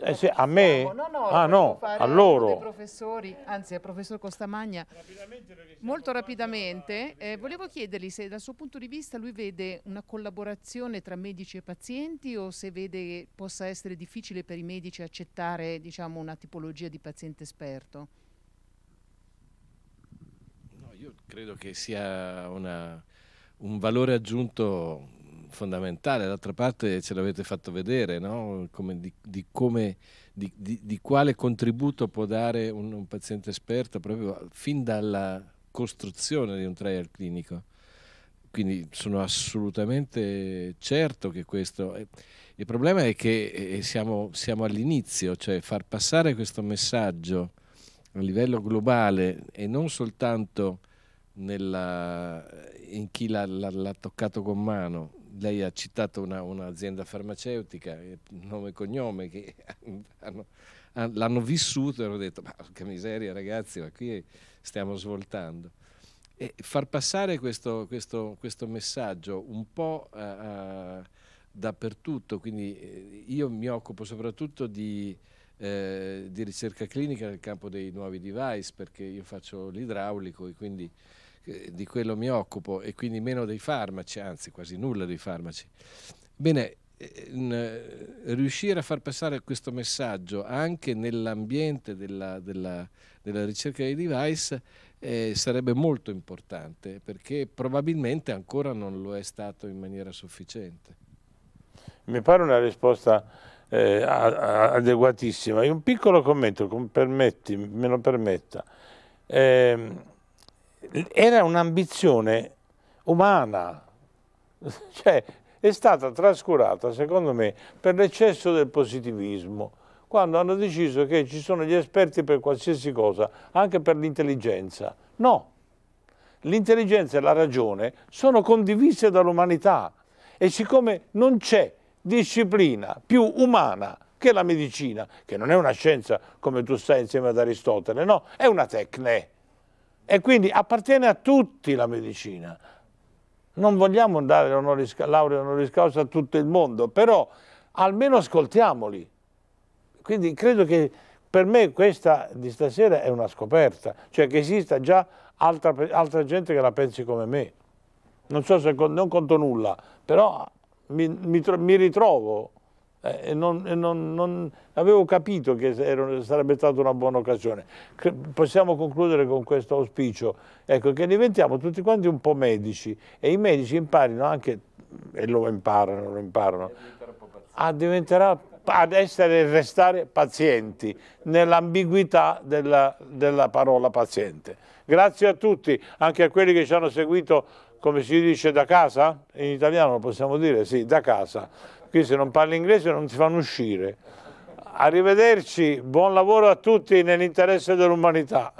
Eh sì, a me? No, no, ah, no a loro. professori, anzi al professor Costamagna. Molto rapidamente, eh, volevo chiedergli se dal suo punto di vista lui vede una collaborazione tra medici e pazienti o se vede che possa essere difficile per i medici accettare diciamo, una tipologia di paziente esperto. credo che sia una, un valore aggiunto fondamentale. D'altra parte ce l'avete fatto vedere, no? come, di, di, come, di, di, quale contributo può dare un, un paziente esperto proprio fin dalla costruzione di un trial clinico quindi sono assolutamente certo che questo... Il problema è che eh, siamo, siamo all'inizio, cioè far passare questo messaggio a livello globale e non soltanto nella, in chi l'ha, toccato con mano. Lei ha citato un'azienda farmaceutica, eh, nome e cognome, che l'hanno vissuto e hanno detto, ma che miseria ragazzi, ma qui stiamo svoltando. E far passare questo, questo, questo messaggio un po' a, eh, a, eh, dappertutto, quindi io mi occupo soprattutto di, eh, di ricerca clinica nel campo dei nuovi device, perché io faccio l'idraulico e quindi di quello mi occupo e quindi meno dei farmaci, anzi quasi nulla dei farmaci. Bene, ehm, riuscire a far passare questo messaggio anche nell'ambiente della, della, della, ricerca dei device eh, sarebbe molto importante perché probabilmente ancora non lo è stato in maniera sufficiente. Mi pare una risposta eh, adeguatissima. E un piccolo commento, permetti, me lo permetta. Eh, era un'ambizione umana, cioè è stata trascurata secondo me per l'eccesso del positivismo quando hanno deciso che ci sono gli esperti per qualsiasi cosa, anche per l'intelligenza. No, l'intelligenza e la ragione sono condivise dall'umanità e siccome non c'è disciplina più umana che la medicina, che non è una scienza come tu sai insieme ad Aristotele, no, è una tecne e quindi appartiene a tutti la medicina. Non vogliamo dare laurea onoris causa a tutto il mondo, però almeno ascoltiamoli. Quindi credo che per me questa di stasera è una scoperta, cioè che esista già altra, altra gente che la pensi come me. Non so se non conto nulla, però mi, mi, mi ritrovo eh, e non, e non, non avevo capito che era, sarebbe stata una buona occasione. possiamo concludere con questo auspicio, ecco, che diventiamo tutti quanti un po' medici e i medici imparino anche, e lo imparano, lo imparano, a diventare ad essere e restare pazienti nell'ambiguità della, della parola paziente. Grazie a tutti, anche a quelli che ci hanno seguito, come si dice, da casa, in italiano lo possiamo dire, sì, da casa qui se non parli inglese non ti fanno uscire. Arrivederci, buon lavoro a tutti nell'interesse dell'umanità.